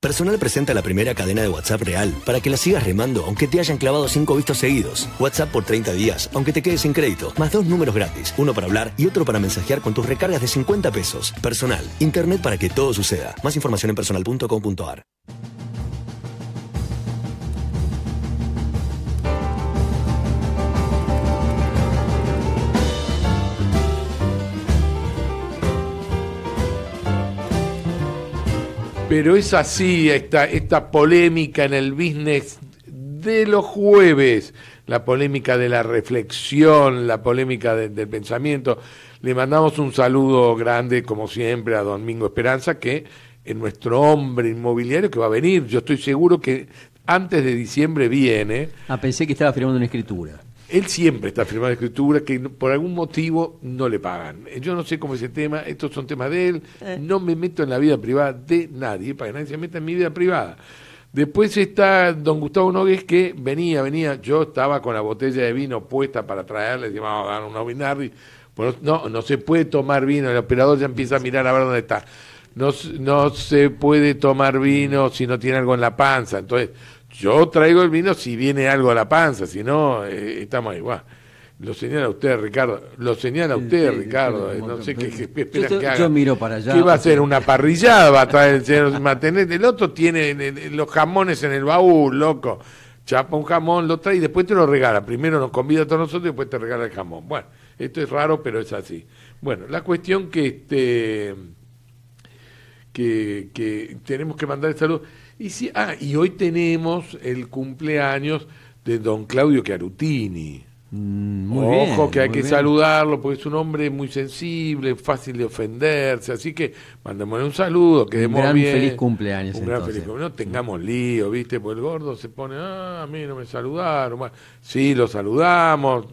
Personal presenta la primera cadena de WhatsApp real para que la sigas remando aunque te hayan clavado cinco vistos seguidos. WhatsApp por 30 días, aunque te quedes sin crédito. Más dos números gratis, uno para hablar y otro para mensajear con tus recargas de 50 pesos. Personal, internet para que todo suceda. Más información en personal.com.ar. Pero es así esta, esta polémica en el business de los jueves, la polémica de la reflexión, la polémica del pensamiento. Le mandamos un saludo grande, como siempre, a Domingo Esperanza, que es nuestro hombre inmobiliario que va a venir. Yo estoy seguro que antes de diciembre viene. Ah, pensé que estaba firmando una escritura. Él siempre está firmando escritura que por algún motivo no le pagan. Yo no sé cómo es el tema, estos son temas de él, eh. no me meto en la vida privada de nadie, para que nadie se meta en mi vida privada. Después está don Gustavo Nogues que venía, venía, yo estaba con la botella de vino puesta para traerle, decía, vamos a dar una y no, no se puede tomar vino, el operador ya empieza a mirar a ver dónde está. No, no se puede tomar vino si no tiene algo en la panza. Entonces, yo traigo el vino si viene algo a la panza, si no, eh, estamos ahí. Lo señala usted, Ricardo. Lo señala usted, Ricardo. Eh, no sé qué, espera que haga. Yo miro para allá. ¿Qué va a ser ¿Una parrillada? ¿Va a traer el señor El otro tiene los jamones en el baúl, loco. Chapa un jamón, lo trae y después te lo regala. Primero nos convida a todos nosotros y después te regala el jamón. Bueno, esto es raro, pero es así. Bueno, la cuestión que este que, que tenemos que mandar el saludo. Y, ah, y hoy tenemos el cumpleaños de don Claudio Carutini Mm, muy Ojo que hay que saludarlo porque es un hombre muy sensible, fácil de ofenderse, así que mandémosle un saludo, que un gran feliz cumpleaños. Un gran feliz cumpleaños. No tengamos lío, ¿viste? Porque el gordo se pone, ah, a mí no me saludaron. Bueno, sí, lo saludamos,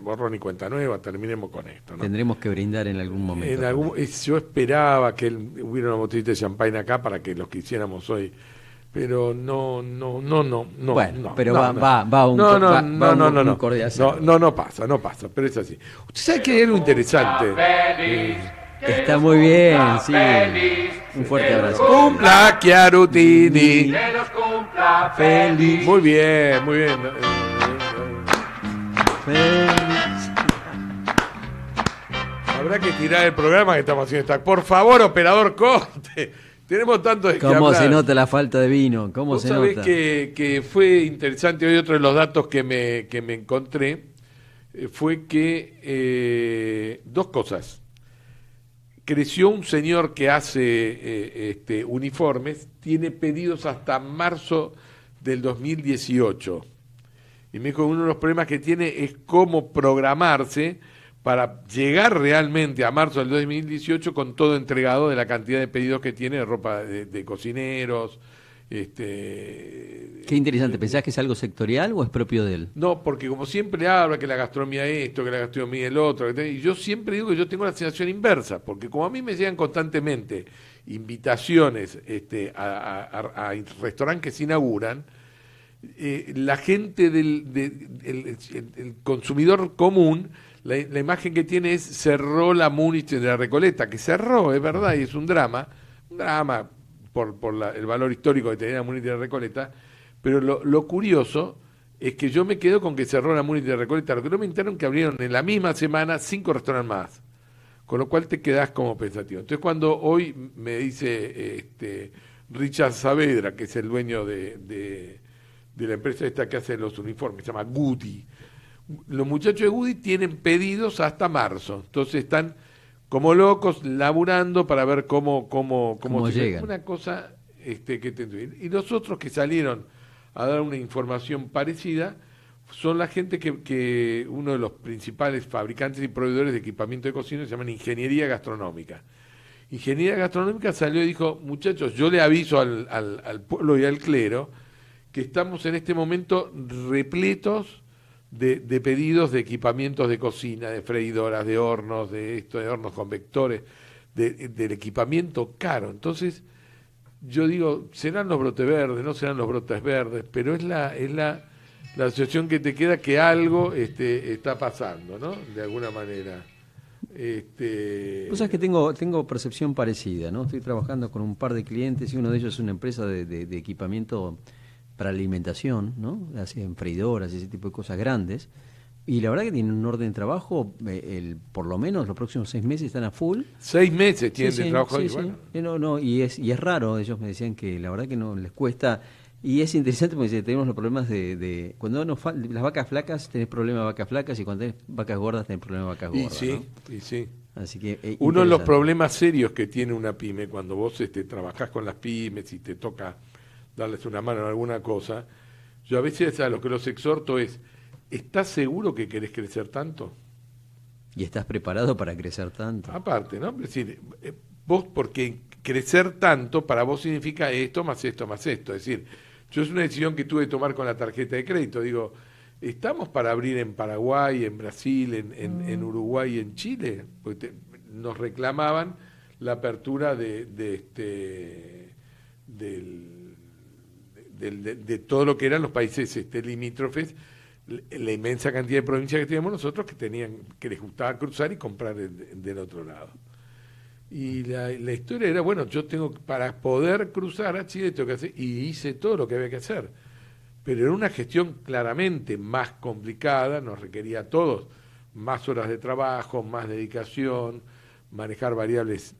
borrón ni cuenta nueva, terminemos con esto. Tendremos que brindar en algún momento. yo esperaba que hubiera una botellita de champagne acá para que los que hiciéramos hoy pero no, no, no, no, no. Bueno, pero va, a va, va, un, no, no, no, no, no, no, no, no pasa, no pasa, pero es así. Usted sabe que lo interesante. Feliz, Está muy bien, sí. un fuerte abrazo. Cumpla Chiarutini. Que los cumpla feliz. Muy bien, muy bien. Feliz. Habrá que tirar el programa que estamos haciendo. Por favor, operador, corte. Tenemos tanto ¿Cómo se nota la falta de vino? ¿Cómo se nota? Que, que fue interesante hoy otro de los datos que me, que me encontré eh, fue que eh, dos cosas. Creció un señor que hace eh, este, uniformes, tiene pedidos hasta marzo del 2018. Y me dijo, uno de los problemas que tiene es cómo programarse para llegar realmente a marzo del 2018 con todo entregado de la cantidad de pedidos que tiene de ropa de, cocineros. Este, Qué interesante, ¿pensás que es algo sectorial o es propio de él? No, porque como siempre habla que la gastronomía es esto, que la gastronomía es el otro, y yo siempre digo que yo tengo la sensación inversa, porque como a mí me llegan constantemente invitaciones este, a, restaurantes que se inauguran, eh, la gente del el consumidor común la, imagen que tiene es cerró la Múnich de la Recoleta, que cerró, es verdad, y es un drama, un drama por, por el valor histórico que tenía la Múnich de la Recoleta, pero lo, curioso es que yo me quedo con que cerró la Múnich de la Recoleta, lo que no me enteraron que abrieron en la misma semana cinco restaurantes más, con lo cual te quedás como pensativo. Entonces cuando hoy me dice este, Richard Saavedra, que es el dueño de, la empresa esta que hace los uniformes, se llama Guti, los muchachos de Gudi tienen pedidos hasta marzo. Entonces están como locos laburando para ver cómo, cómo, cómo, llegan. Una cosa este, que Y los otros que salieron a dar una información parecida son la gente que, uno de los principales fabricantes y proveedores de equipamiento de cocina se llaman Ingeniería Gastronómica. Ingeniería Gastronómica salió y dijo, muchachos, yo le aviso al, al, al pueblo y al clero que estamos en este momento repletos de, pedidos de equipamientos de cocina, de freidoras, de hornos, de esto, de hornos con vectores, de, del equipamiento caro. Entonces, yo digo, serán los brotes verdes, no serán los brotes verdes, pero es la, es la, asociación que te queda que algo este, está pasando, ¿no? De alguna manera. Este... Vos que tengo, tengo percepción parecida, ¿no? Estoy trabajando con un par de clientes y uno de ellos es una empresa de equipamiento para alimentación, ¿no? Hacen freidoras y ese tipo de cosas grandes. Y la verdad que tienen un orden de trabajo, eh, el, por lo menos los próximos seis meses están a full. Seis meses tienen de trabajo sí, eh, No, no, y, es, y es raro, ellos me decían que la verdad que no les cuesta. Y es interesante porque tenemos los problemas de... de cuando las vacas flacas tenés problemas de vacas flacas y cuando tenés vacas gordas tenés problemas de vacas gordas. sí, sí. Así que, eh, Uno de los problemas serios que tiene una pyme cuando vos este, trabajás con las pymes y te toca darles una mano en alguna cosa, yo a veces a lo que los exhorto es, ¿estás seguro que querés crecer tanto? Y estás preparado para crecer tanto. Aparte, ¿no? Es decir, eh, vos, porque crecer tanto para vos significa esto más esto más esto. Es decir, yo es una decisión que tuve que tomar con la tarjeta de crédito. Digo, ¿estamos para abrir en Paraguay, en Brasil, en, en, mm. Uruguay, en Chile? Porque nos reclamaban la apertura de este, del de, todo lo que eran los países este, limítrofes, la inmensa cantidad de provincias que teníamos nosotros que tenían que les gustaba cruzar y comprar del otro lado. Y la, historia era, bueno, yo tengo, para poder cruzar a Chile, tengo que hacer, y hice todo lo que había que hacer. Pero era una gestión claramente más complicada, nos requería a todos más horas de trabajo, más dedicación, manejar variables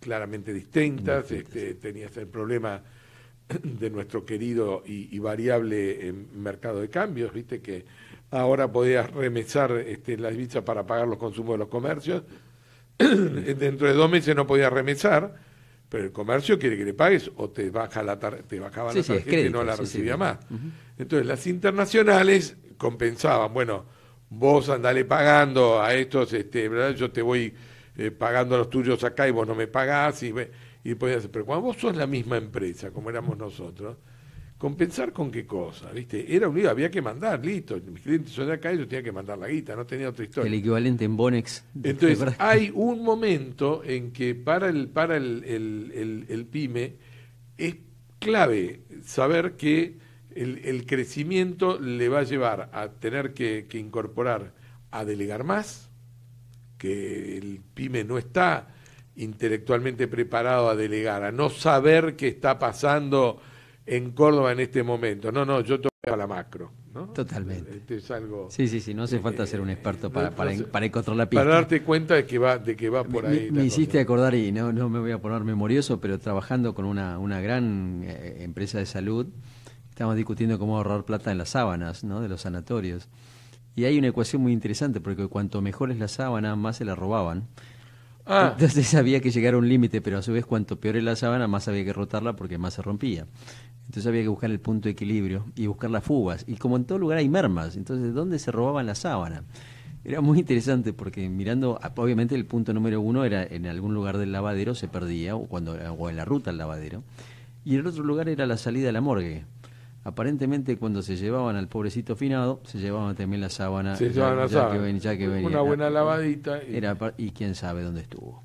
claramente distintas, este, tenías el problema de nuestro querido y, variable eh, mercado de cambios, viste que ahora podías remesar este, las divisas para pagar los consumos de los comercios, dentro de dos meses no podías remesar, pero el comercio quiere que le pagues o te baja la te bajaba la tarjeta y no la recibía más. Entonces las internacionales compensaban, bueno, vos andale pagando a estos, este, ¿verdad? yo te voy eh, pagando los tuyos acá y vos no me pagás y y hacer. Pero cuando vos sos la misma empresa, como éramos nosotros, ¿compensar con qué cosa? ¿Viste? Era unido, había que mandar, listo. Mis clientes son de acá, ellos tenía que mandar la guita, no tenía otra historia. El equivalente en Bonex. Entonces, hay un momento en que para el, para pyme es clave saber que el, crecimiento le va a llevar a tener que, que incorporar a delegar más, que el pyme no está intelectualmente preparado a delegar, a no saber qué está pasando en Córdoba en este momento. No, no, yo a la macro. ¿no? Totalmente. Este sí, sí, sí, no hace falta ser un eh, experto para, para, encontrar la pista. Para darte cuenta de que va, de que va por ahí. Me, hiciste acordar, y no, no me voy a poner memorioso, pero trabajando con una, una gran eh, empresa de salud, estamos discutiendo cómo ahorrar plata en las sábanas ¿no? de los sanatorios. Y hay una ecuación muy interesante, porque cuanto mejor es la sábana, más se la robaban. Ah. Entonces sabía que llegar a un límite, pero a su vez cuanto peor era la sábana, más había que rotarla porque más se rompía. Entonces había que buscar el punto de equilibrio y buscar las fugas. Y como en todo lugar hay mermas, entonces ¿dónde se robaban la sábana? Era muy interesante porque mirando, obviamente el punto número uno era en algún lugar del lavadero se perdía o, cuando, o en la ruta al lavadero. Y el otro lugar era la salida a la morgue aparentemente cuando se llevaban al pobrecito finado, se llevaban también la sábana. Se la ya que Una buena ah, lavadita. Y... Era, quién sabe dónde estuvo.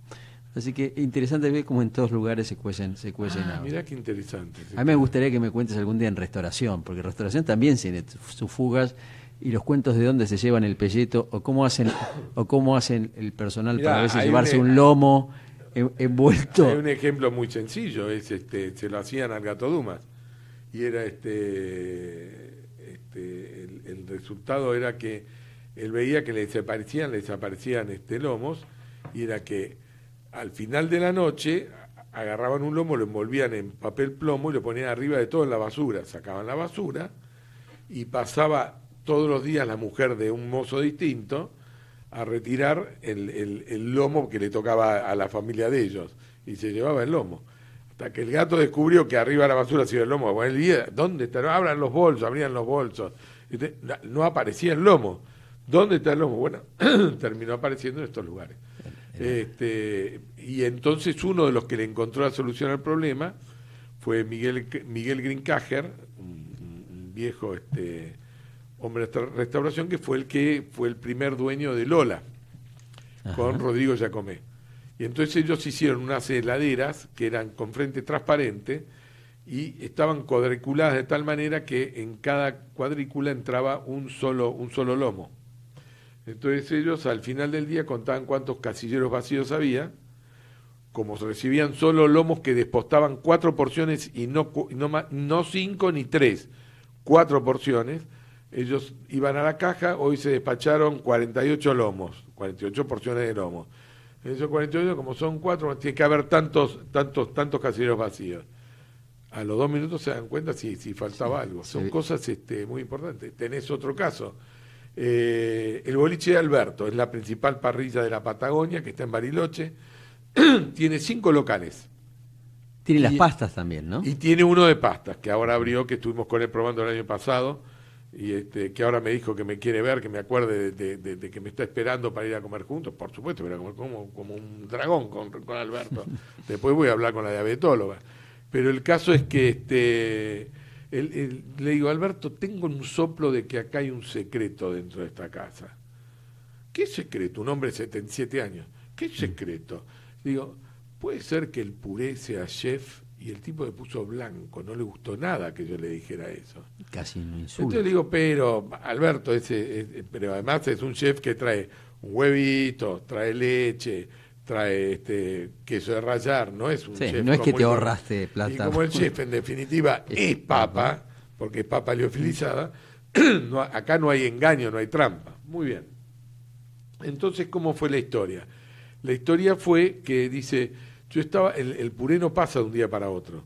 Así que interesante ver cómo en todos lugares se cuecen, se cuecen ah, Mirá qué interesante. A mí me gustaría que me cuentes algún día en restauración, porque restauración también tiene sus fugas y los cuentos de dónde se llevan el pelleto o cómo hacen o cómo hacen el personal para a llevarse un, e- lomo envuelto. Hay un ejemplo muy sencillo, es este, se lo hacían al gato Dumas y era este, este el, resultado era que él veía que le desaparecían, le desaparecían este lomos, y era que al final de la noche agarraban un lomo, lo envolvían en papel plomo y lo ponían arriba de todo en la basura, sacaban la basura y pasaba todos los días la mujer de un mozo distinto a retirar el lomo que le tocaba a la familia de ellos y se llevaba el lomo. Hasta que el gato descubrió que arriba de la basura sido el lomo. Bueno, el día, ¿dónde está? Abran los bolsos, abrían los bolsos. No aparecía el lomo. ¿Dónde está el lomo? Bueno, terminó apareciendo en estos lugares. Este, y entonces uno de los que le encontró la solución al problema fue Miguel, Miguel Grincajer, un, viejo este, hombre de restauración, que fue el que fue el primer dueño de Lola, con Rodrigo Jacomé. Y entonces ellos hicieron unas heladeras que eran con frente transparente y estaban cuadriculadas de tal manera que en cada cuadrícula entraba un solo, un solo lomo. Entonces ellos al final del día contaban cuántos casilleros vacíos había, como recibían solo lomos que despostaban cuatro porciones y no, no, no cinco ni tres, cuatro porciones, ellos iban a la caja, hoy se despacharon 48 lomos, 48 porciones de lomos. En esos 48, como son cuatro, tiene que haber tantos, tantos, tantos casilleros vacíos. A los dos minutos se dan cuenta si, si faltaba algo. Son cosas este, muy importantes. Tenés otro caso. Eh, el boliche de Alberto es la principal parrilla de la Patagonia, que está en Bariloche. tiene cinco locales. Tiene las pastas también, ¿no? Y tiene uno de pastas, que ahora abrió, que estuvimos con él probando el año pasado y este, que ahora me dijo que me quiere ver, que me acuerde de, que me está esperando para ir a comer juntos, por supuesto, pero como, como, como un dragón con, Alberto. Después voy a hablar con la diabetóloga. Pero el caso es que este, le digo, Alberto, tengo un soplo de que acá hay un secreto dentro de esta casa. ¿Qué secreto? Un hombre de 77 años. ¿Qué mm. secreto? Digo, ¿puede ser que el puré sea chef y el tipo me puso blanco, no le gustó nada que yo le dijera eso. Casi no insulto. Entonces le digo, pero Alberto, ese, eh, pero además es un chef que trae huevitos, trae leche, trae este, queso de rayar, no es un sí, No es que te ahorraste plata. Y como el chef en definitiva es, papa, porque es papa leofilizada, acá no hay engaño, no hay trampa. Muy bien. Entonces, ¿cómo fue la historia? La historia fue que dice yo estaba, el, el, puré no pasa de un día para otro.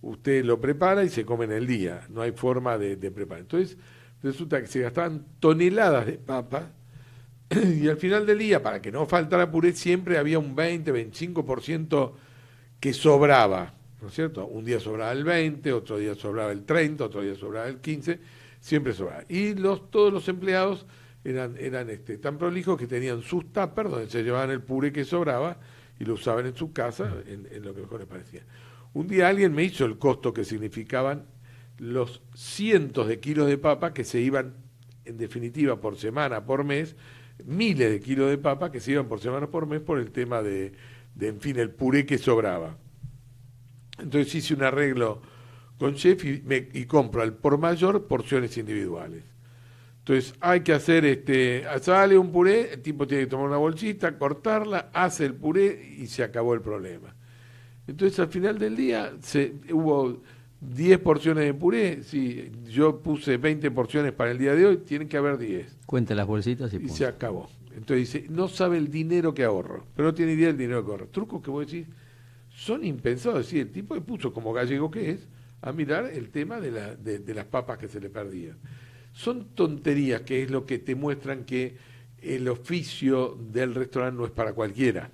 Usted lo prepara y se come en el día, no hay forma de, de preparar. Entonces, resulta que se gastaban toneladas de papa y al final del día, para que no faltara puré, siempre había un 20, 25% que sobraba, ¿no es cierto? Un día sobraba el 20, otro día sobraba el 30, otro día sobraba el 15, siempre sobraba. Y los, todos los empleados eran, eran este, tan prolijos que tenían sus tapas donde se llevaban el puré que sobraba y lo usaban en su casa en, lo que mejor les parecía. Un día alguien me hizo el costo que significaban los cientos de kilos de papa que se iban, en definitiva, por semana, por mes, miles de kilos de papa que se iban por semana, por mes por el tema de, en fin, el puré que sobraba. Entonces hice un arreglo con chef y, y compro al por mayor porciones individuales. Entonces hay que hacer, este, sale un puré, el tipo tiene que tomar una bolsita, cortarla, hace el puré y se acabó el problema. Entonces al final del día se, hubo 10 porciones de puré, si yo puse 20 porciones para el día de hoy, tienen que haber 10. Cuenta las bolsitas y, y se acabó. Entonces dice, no sabe el dinero que ahorro, pero no tiene idea del dinero que ahorro. Trucos que vos decís, son impensados. Es el tipo que puso, como gallego que es, a mirar el tema de las papas que se le perdían. Son tonterías que es lo que te muestran que el oficio del restaurante no es para cualquiera.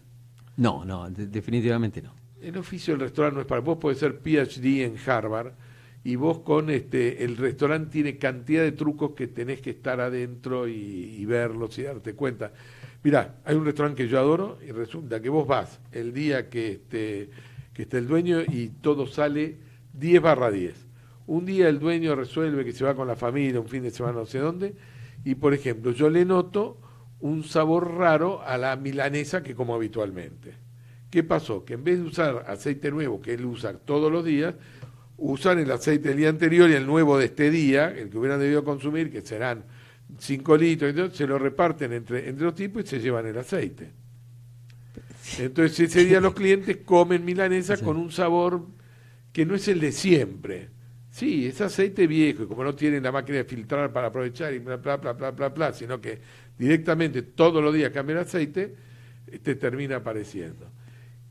No, no, definitivamente no. El oficio del restaurante no es para vos, podés ser PhD en Harvard y vos con este el restaurante tiene cantidad de trucos que tenés que estar adentro y, verlos y darte cuenta. Mirá, hay un restaurante que yo adoro y resulta que vos vas el día que, este, que esté el dueño y todo sale 10 barra 10. Un día el dueño resuelve que se va con la familia, un fin de semana no sé dónde, y por ejemplo, yo le noto un sabor raro a la milanesa que como habitualmente. ¿Qué pasó? Que en vez de usar aceite nuevo, que él usa todos los días, usan el aceite del día anterior y el nuevo de este día, el que hubieran debido consumir, que serán cinco litros, se lo reparten entre, entre los tipos y se llevan el aceite. Entonces ese día los clientes comen milanesa con un sabor que no es el de siempre. Sí, es aceite viejo y como no tienen la máquina de filtrar para aprovechar y bla, bla, bla, bla, bla, bla, sino que directamente todos los días cambian aceite, eh, te termina apareciendo.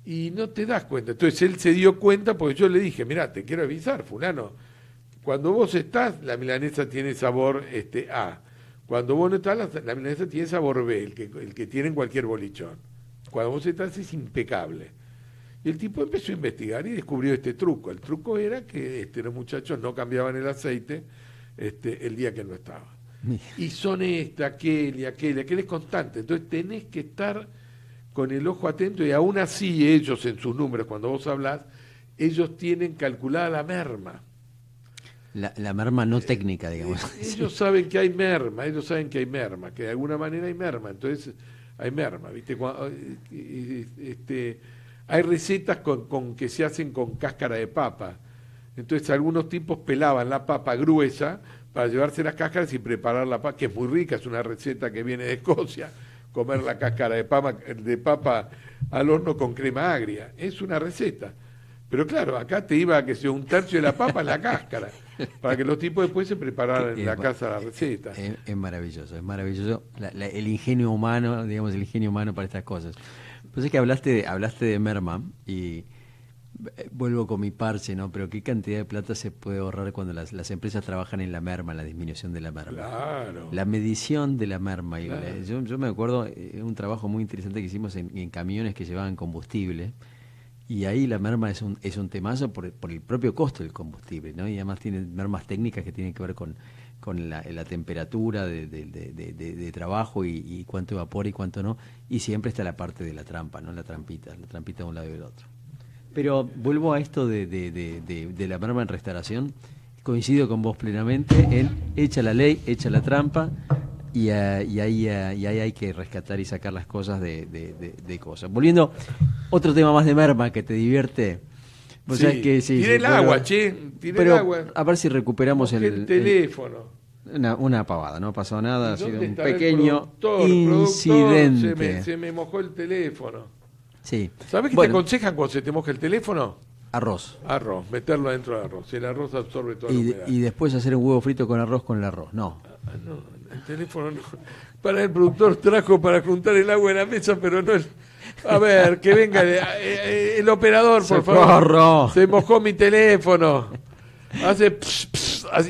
Y no te das cuenta. Entonces él se dio cuenta porque yo le dije, mira, te quiero avisar, fulano, cuando vos estás, la milanesa tiene sabor este, A. Cuando vos no estás, la, milanesa tiene sabor B, el que, el que tiene en cualquier bolichón. Cuando vos estás es impecable. Y el tipo empezó a investigar y descubrió este truco. El truco era que este, los muchachos no cambiaban el aceite este, el día que no estaba. Y son esta, aquel y aquel, aquel es constante. Entonces tenés que estar con el ojo atento y aún así ellos en sus números, cuando vos hablás, ellos tienen calculada la merma. La, merma no eh, técnica, eh, digamos. ellos saben que hay merma, ellos saben que hay merma, que de alguna manera hay merma. Entonces hay merma, ¿viste? Eh, este, hay recetas con, que se hacen con cáscara de papa. Entonces algunos tipos pelaban la papa gruesa para llevarse las cáscaras y preparar la papa, que es muy rica, es una receta que viene de Escocia, comer la cáscara de papa, de papa al horno con crema agria. Es una receta. Pero claro, acá te iba a que sea un tercio de la papa en la cáscara, para que los tipos después se prepararan en la casa la receta. Es, maravilloso, es maravilloso el ingenio humano, digamos, el ingenio humano para estas cosas. Pues es que hablaste de, hablaste de merma y eh, vuelvo con mi parche, ¿no? Pero qué cantidad de plata se puede ahorrar cuando las, las empresas trabajan en la merma, en la disminución de la merma. Claro. La medición de la merma. Yo, yo, me acuerdo eh, un trabajo muy interesante que hicimos en, camiones que llevaban combustible. Y ahí la merma es un, es un temazo por, por el propio costo del combustible, ¿no? Y además tiene mermas técnicas que tienen que ver con con la, temperatura de, trabajo y, cuánto evapora y cuánto no. Y siempre está la parte de la trampa, ¿no? La trampita, la trampita de un lado y del otro. Pero vuelvo a esto de, la merma en restauración. Coincido con vos plenamente. en echa la ley, echa la trampa. Y, eh, ahí, eh, ahí, hay que rescatar y sacar las cosas de, de cosas. Volviendo, otro tema más de merma que te divierte tire el agua, che. pero A ver si recuperamos el, teléfono. una, pavada, no ha pasado nada, ha sido un pequeño incidente. se, me, mojó el teléfono. Sí. ¿Sabés qué te aconsejan cuando se te moja el teléfono? Arroz. Arroz, meterlo dentro del arroz. El arroz absorbe todo. y, agua. Y después hacer un huevo frito con arroz con el arroz. No. Ah, ah, el teléfono Para el productor trajo para juntar el agua en la mesa, pero no es a ver, que venga eh, eh, el operador, por favor. Se mojó mi teléfono. Hace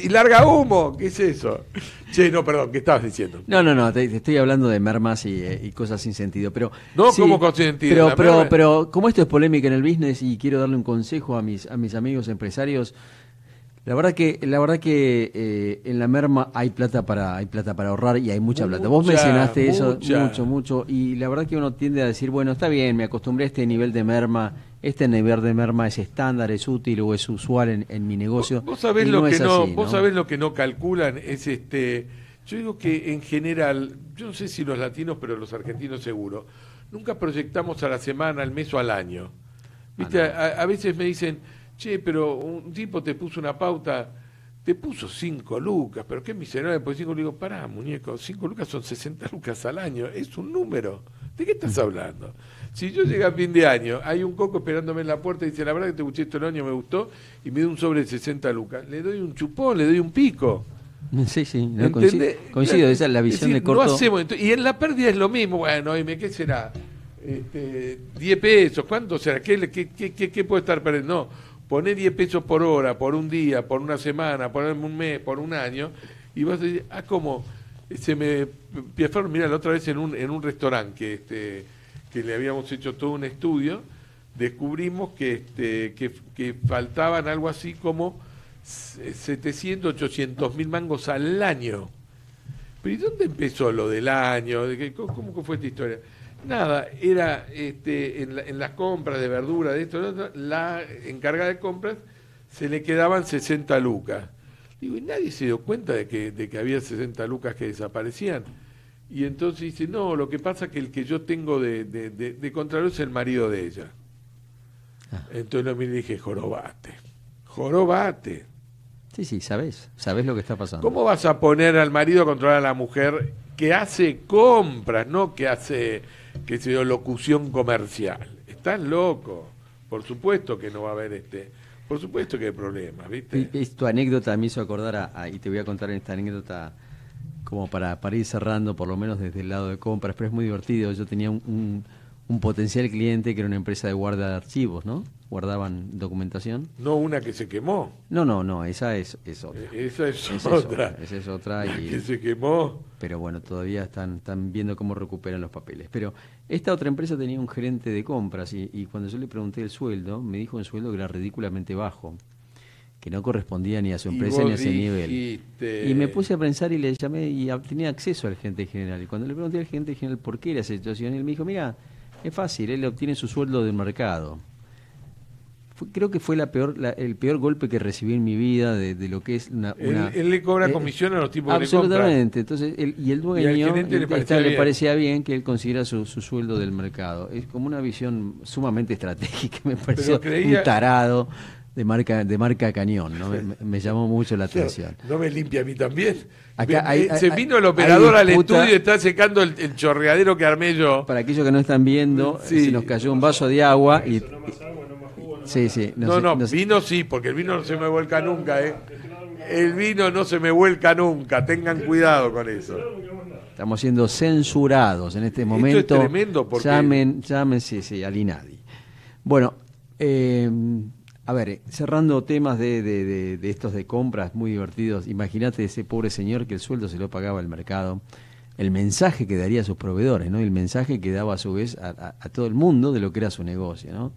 Y larga humo. ¿Qué es eso? Che, no, perdón, ¿qué estabas diciendo? No, no, no, te, estoy hablando de mermas eh, y, cosas sin sentido, pero... No, como con sentido. Pero, pero, pero como esto es polémica en el business y quiero darle un consejo a mis, a mis amigos empresarios, la verdad que, la verdad que eh, en la merma hay plata para, hay plata para ahorrar y hay mucha, plata. Vos mencionaste eso mucho, mucho, y la verdad que uno tiende a decir, bueno, está bien, me acostumbré a este nivel de merma, este nivel de merma es estándar, es útil o es usual en, mi negocio. Vos sabés lo que no, vos lo que no calculan, es este yo digo que en general, yo no sé si los latinos, pero los argentinos seguro, nunca proyectamos a la semana, al mes o al año. Ah, ¿Viste? a veces me dicen che, pero un tipo te puso una pauta, te puso 5 lucas, pero qué miserable, porque le lucas, pará, muñeco, 5 lucas son 60 lucas al año, es un número. ¿De qué estás hablando? Si yo llego a fin de año, hay un coco esperándome en la puerta y dice, la verdad que te escuché esto el año, me gustó, y me dio un sobre de 60 lucas. Le doy un chupón, le doy un pico. Sí, sí, coincido, esa es la visión de corto. y en la pérdida es lo mismo, bueno, dime, ¿qué será? 10 este, pesos, ¿cuánto será? ¿Qué, qué, qué puede estar perdiendo? No poner 10 pesos por hora, por un día, por una semana, por un mes, por un año, y vas a ah, como, se me piafaron, mira, la otra vez en un, en un restaurante que, este, que le habíamos hecho todo un estudio, descubrimos que, este, que, faltaban algo así como 700, 800 mil mangos al año. Pero dónde empezó lo del año? ¿Cómo fue esta historia? Nada, era este, en, las compras de verdura, de esto, la encargada de compras se le quedaban 60 lucas. Digo, y nadie se dio cuenta de que, de que había 60 lucas que desaparecían. Y entonces dice, no, lo que pasa es que el que yo tengo de, de, contrario es el marido de ella. Ah. Entonces lo dije, jorobate, jorobate. Sí, sí, sabes, sabes lo que está pasando. ¿Cómo vas a poner al marido a controlar a la mujer que hace compras, no que hace ¿Qué se dio locución comercial. Estás loco. Por supuesto que no va a haber este. Por supuesto que hay problemas, ¿viste? tu anécdota me hizo acordar, y te voy a contar en esta anécdota como para, para ir cerrando, por lo menos desde el lado de compras, pero es muy divertido. Yo tenía un un potencial cliente que era una empresa de guarda de archivos, ¿no? Guardaban documentación. No una que se quemó. No, no, no, esa es, es otra. E-, esa es, otra. Esa es otra. y, que se quemó. Pero bueno, todavía están, están viendo cómo recuperan los papeles. Pero esta otra empresa tenía un gerente de compras y, cuando yo le pregunté el sueldo, me dijo el sueldo que era ridículamente bajo que no correspondía ni a su empresa ni a ese nivel. Y me puse a pensar y le llamé y tenía acceso al gerente general. Y cuando le pregunté al gerente general por qué era esa situación, él me dijo, mira, es fácil, él obtiene su sueldo del mercado. creo que fue la peor, el peor golpe que recibí en mi vida de, lo que es una. él, le cobra eh, comisión a los tipos absolutamente. Absolutamente. Entonces, y el dueño le, parecía bien que él considera su, sueldo del mercado. Es como una visión sumamente estratégica, me pareció un tarado de marca, de marca cañón, ¿no? me, llamó mucho la atención. No, me limpia a mí también. se vino el operador al estudio y está secando el, chorreadero que armé yo. Para aquellos que no están viendo, eh, si se nos cayó un vaso de agua y. Sí, sí. No, no, no, vino sí, porque el vino no se me vuelca nunca, ¿eh? El vino no se me vuelca nunca, tengan cuidado con eso. Estamos siendo censurados en este momento. Esto es tremendo Llamen, llamen, sí, sí, al INADI. Bueno, eh, a ver, eh, cerrando temas de, de, estos de compras muy divertidos, imagínate ese pobre señor que el sueldo se lo pagaba el mercado, el mensaje que daría a sus proveedores, ¿no? El mensaje que daba a su vez a, todo el mundo de lo que era su negocio, ¿no?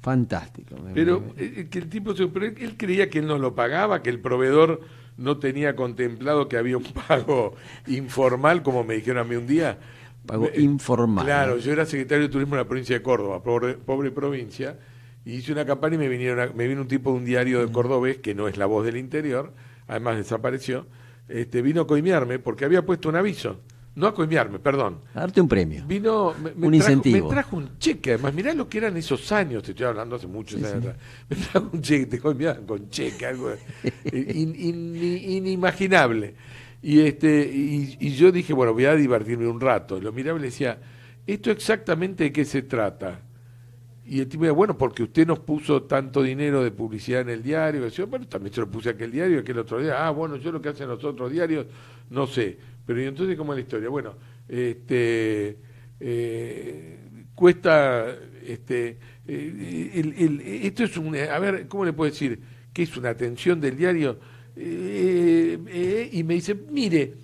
Fantástico. Pero eh, eh, que el tipo, se, él creía que él no lo pagaba, que el proveedor no tenía contemplado que había un pago informal, como me dijeron a mí un día. Pago informal. Claro, yo era secretario de turismo en la provincia de Córdoba, pobre, pobre provincia hice una campaña y me, vinieron me vino un tipo de un diario de mm. cordobés, que no es la voz del interior, además desapareció, este, vino a coimearme porque había puesto un aviso. No a coimearme, perdón. A darte un premio. Vino, un incentivo. Me trajo un cheque, además, mirá lo que eran esos años, te estoy hablando hace muchos años Me trajo un cheque, te coimeaban con cheque, algo inimaginable. Y, este, y, y, yo dije, bueno, voy a divertirme un rato. Lo miraba y le decía, ¿esto exactamente de qué se trata? Y el tipo decía, bueno, porque usted nos puso tanto dinero de publicidad en el diario. bueno, también se lo puse aquel diario, aquel otro día. Ah, bueno, yo lo que hacen los otros diarios, no sé. Pero entonces cómo es la historia? Bueno, este, eh, cuesta, este, eh, esto es un, a ver, ¿cómo le puedo decir? Que es una atención del diario. Eh, y me dice, mire,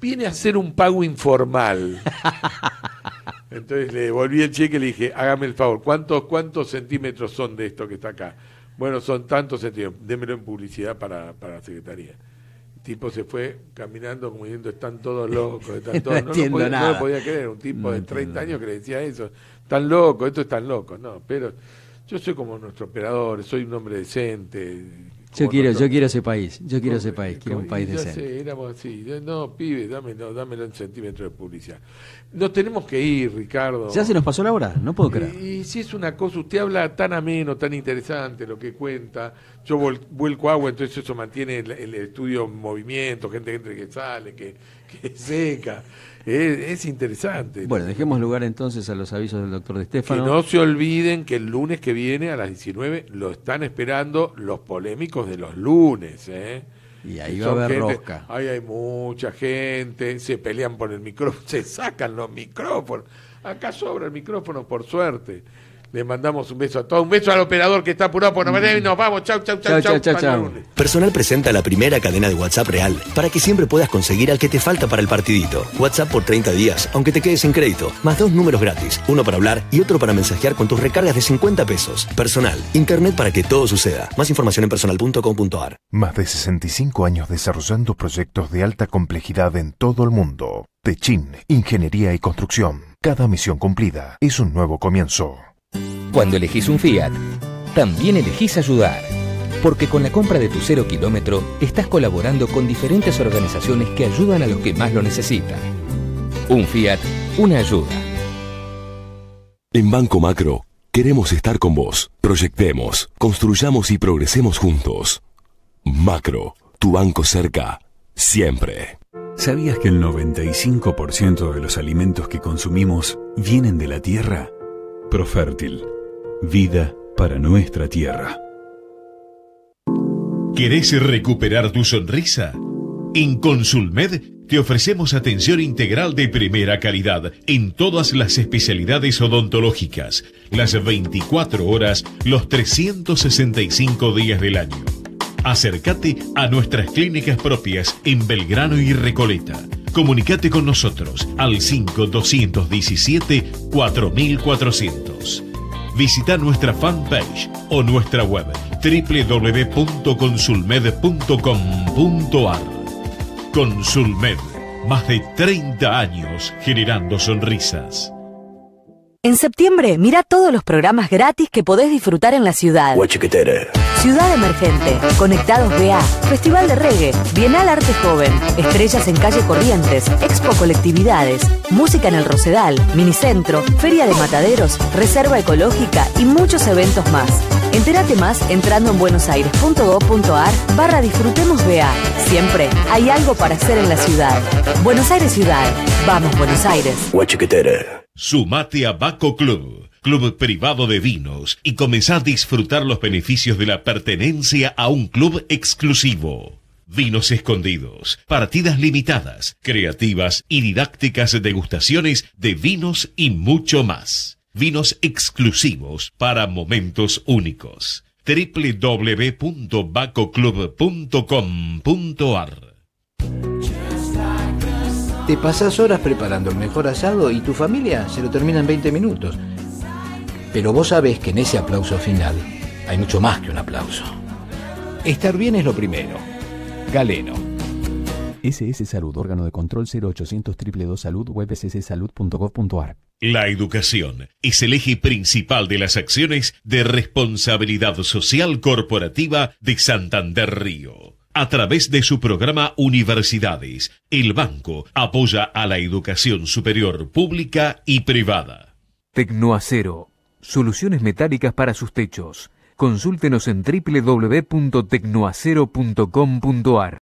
viene a ser un pago informal. Entonces le volví el cheque y le dije, hágame el favor, ¿cuántos, cuántos centímetros son de esto que está acá? Bueno, son tantos centímetros, démelo en publicidad para, para la Secretaría El tipo se fue caminando como diciendo están todos locos, están todos no, no, lo podía creer, un tipo de 30 años que le decía eso, están loco esto es tan loco, no, pero yo soy como nuestro operador, soy un hombre decente, yo quiero, ese país, yo quiero ese país, quiero un país decente. Sé, éramos así, no, pibe, dame dámelo en centímetros de publicidad. Nos tenemos que ir, Ricardo. Ya se nos pasó la hora, no puedo creer. Y, si es una cosa, usted habla tan ameno, tan interesante lo que cuenta, yo vuelco agua, entonces eso mantiene el, estudio en movimiento, gente, y que sale, que, que seca. Es, es, interesante. Bueno, dejemos lugar entonces a los avisos del doctor de Estefano. Que no se olviden que el lunes que viene a las 19 lo están esperando los polémicos de los lunes. ¿eh? Y ahí va a haber Ahí hay mucha gente, se pelean por el micrófono, se sacan los micrófonos. Acá sobra el micrófono, por suerte. Le mandamos un beso a todos. Un beso al operador que está apurado por la y nos vamos. Chau, chau, chau, chau. chau, chau, Personal presenta la primera cadena de WhatsApp real para que siempre puedas conseguir al que te falta para el partidito. WhatsApp por 30 días, aunque te quedes sin crédito. Más dos números gratis, uno para hablar y otro para mensajear con tus recargas de 50 pesos. Personal, internet para que todo suceda. Más información en personal.com.ar. Más de 65 años desarrollando proyectos de alta complejidad en todo el mundo. Techin, Ingeniería y Construcción. Cada misión cumplida es un nuevo comienzo. Cuando elegís un Fiat, también elegís ayudar. Porque con la compra de tu cero kilómetro estás colaborando con diferentes organizaciones que ayudan a los que más lo necesitan. Un Fiat, una ayuda. En Banco Macro, queremos estar con vos. Proyectemos, construyamos y progresemos juntos. Macro, tu banco cerca, siempre. ¿Sabías que el 95% de los alimentos que consumimos vienen de la tierra? Vida para nuestra tierra. ¿Querés recuperar tu sonrisa? En Consulmed te ofrecemos atención integral de primera calidad en todas las especialidades odontológicas, las 24 horas, los 365 días del año. Acércate a nuestras clínicas propias en Belgrano y Recoleta Comunicate con nosotros al 5217-4400. Visita nuestra fanpage o nuestra web www.consulmed.com.ar. Consulmed, más de 30 años generando sonrisas. En septiembre, mira todos los programas gratis que podés disfrutar en la ciudad. Ciudad Emergente, Conectados BA, Festival de Reggae, Bienal Arte Joven, Estrellas en Calle Corrientes, Expo Colectividades, Música en el Rosedal, Minicentro, Feria de Mataderos, Reserva Ecológica y muchos eventos más. Entérate más entrando en buenosaires.gov.ar barra Disfrutemos BA. Siempre hay algo para hacer en la ciudad. Buenos Aires Ciudad. Vamos Buenos Aires. Sumate a Baco Club, club privado de vinos, y comenzá a disfrutar los beneficios de la pertenencia a un club exclusivo. Vinos escondidos, partidas limitadas, creativas y didácticas degustaciones de vinos y mucho más. Vinos exclusivos para momentos únicos. www.bacoclub.com.ar te pasas horas preparando el mejor asado y tu familia se lo termina en 20 minutos. Pero vos sabés que en ese aplauso final hay mucho más que un aplauso. Estar bien es lo primero. Galeno. SS Salud, órgano de control 0800 222 Salud, web sssalud.gov.ar. La educación es el eje principal de las acciones de responsabilidad social corporativa de Santander Río a través de su programa Universidades, el banco apoya a la educación superior pública y privada. Tecnoacero. Soluciones metálicas para sus techos. Consúltenos en www.tecnoacero.com.ar.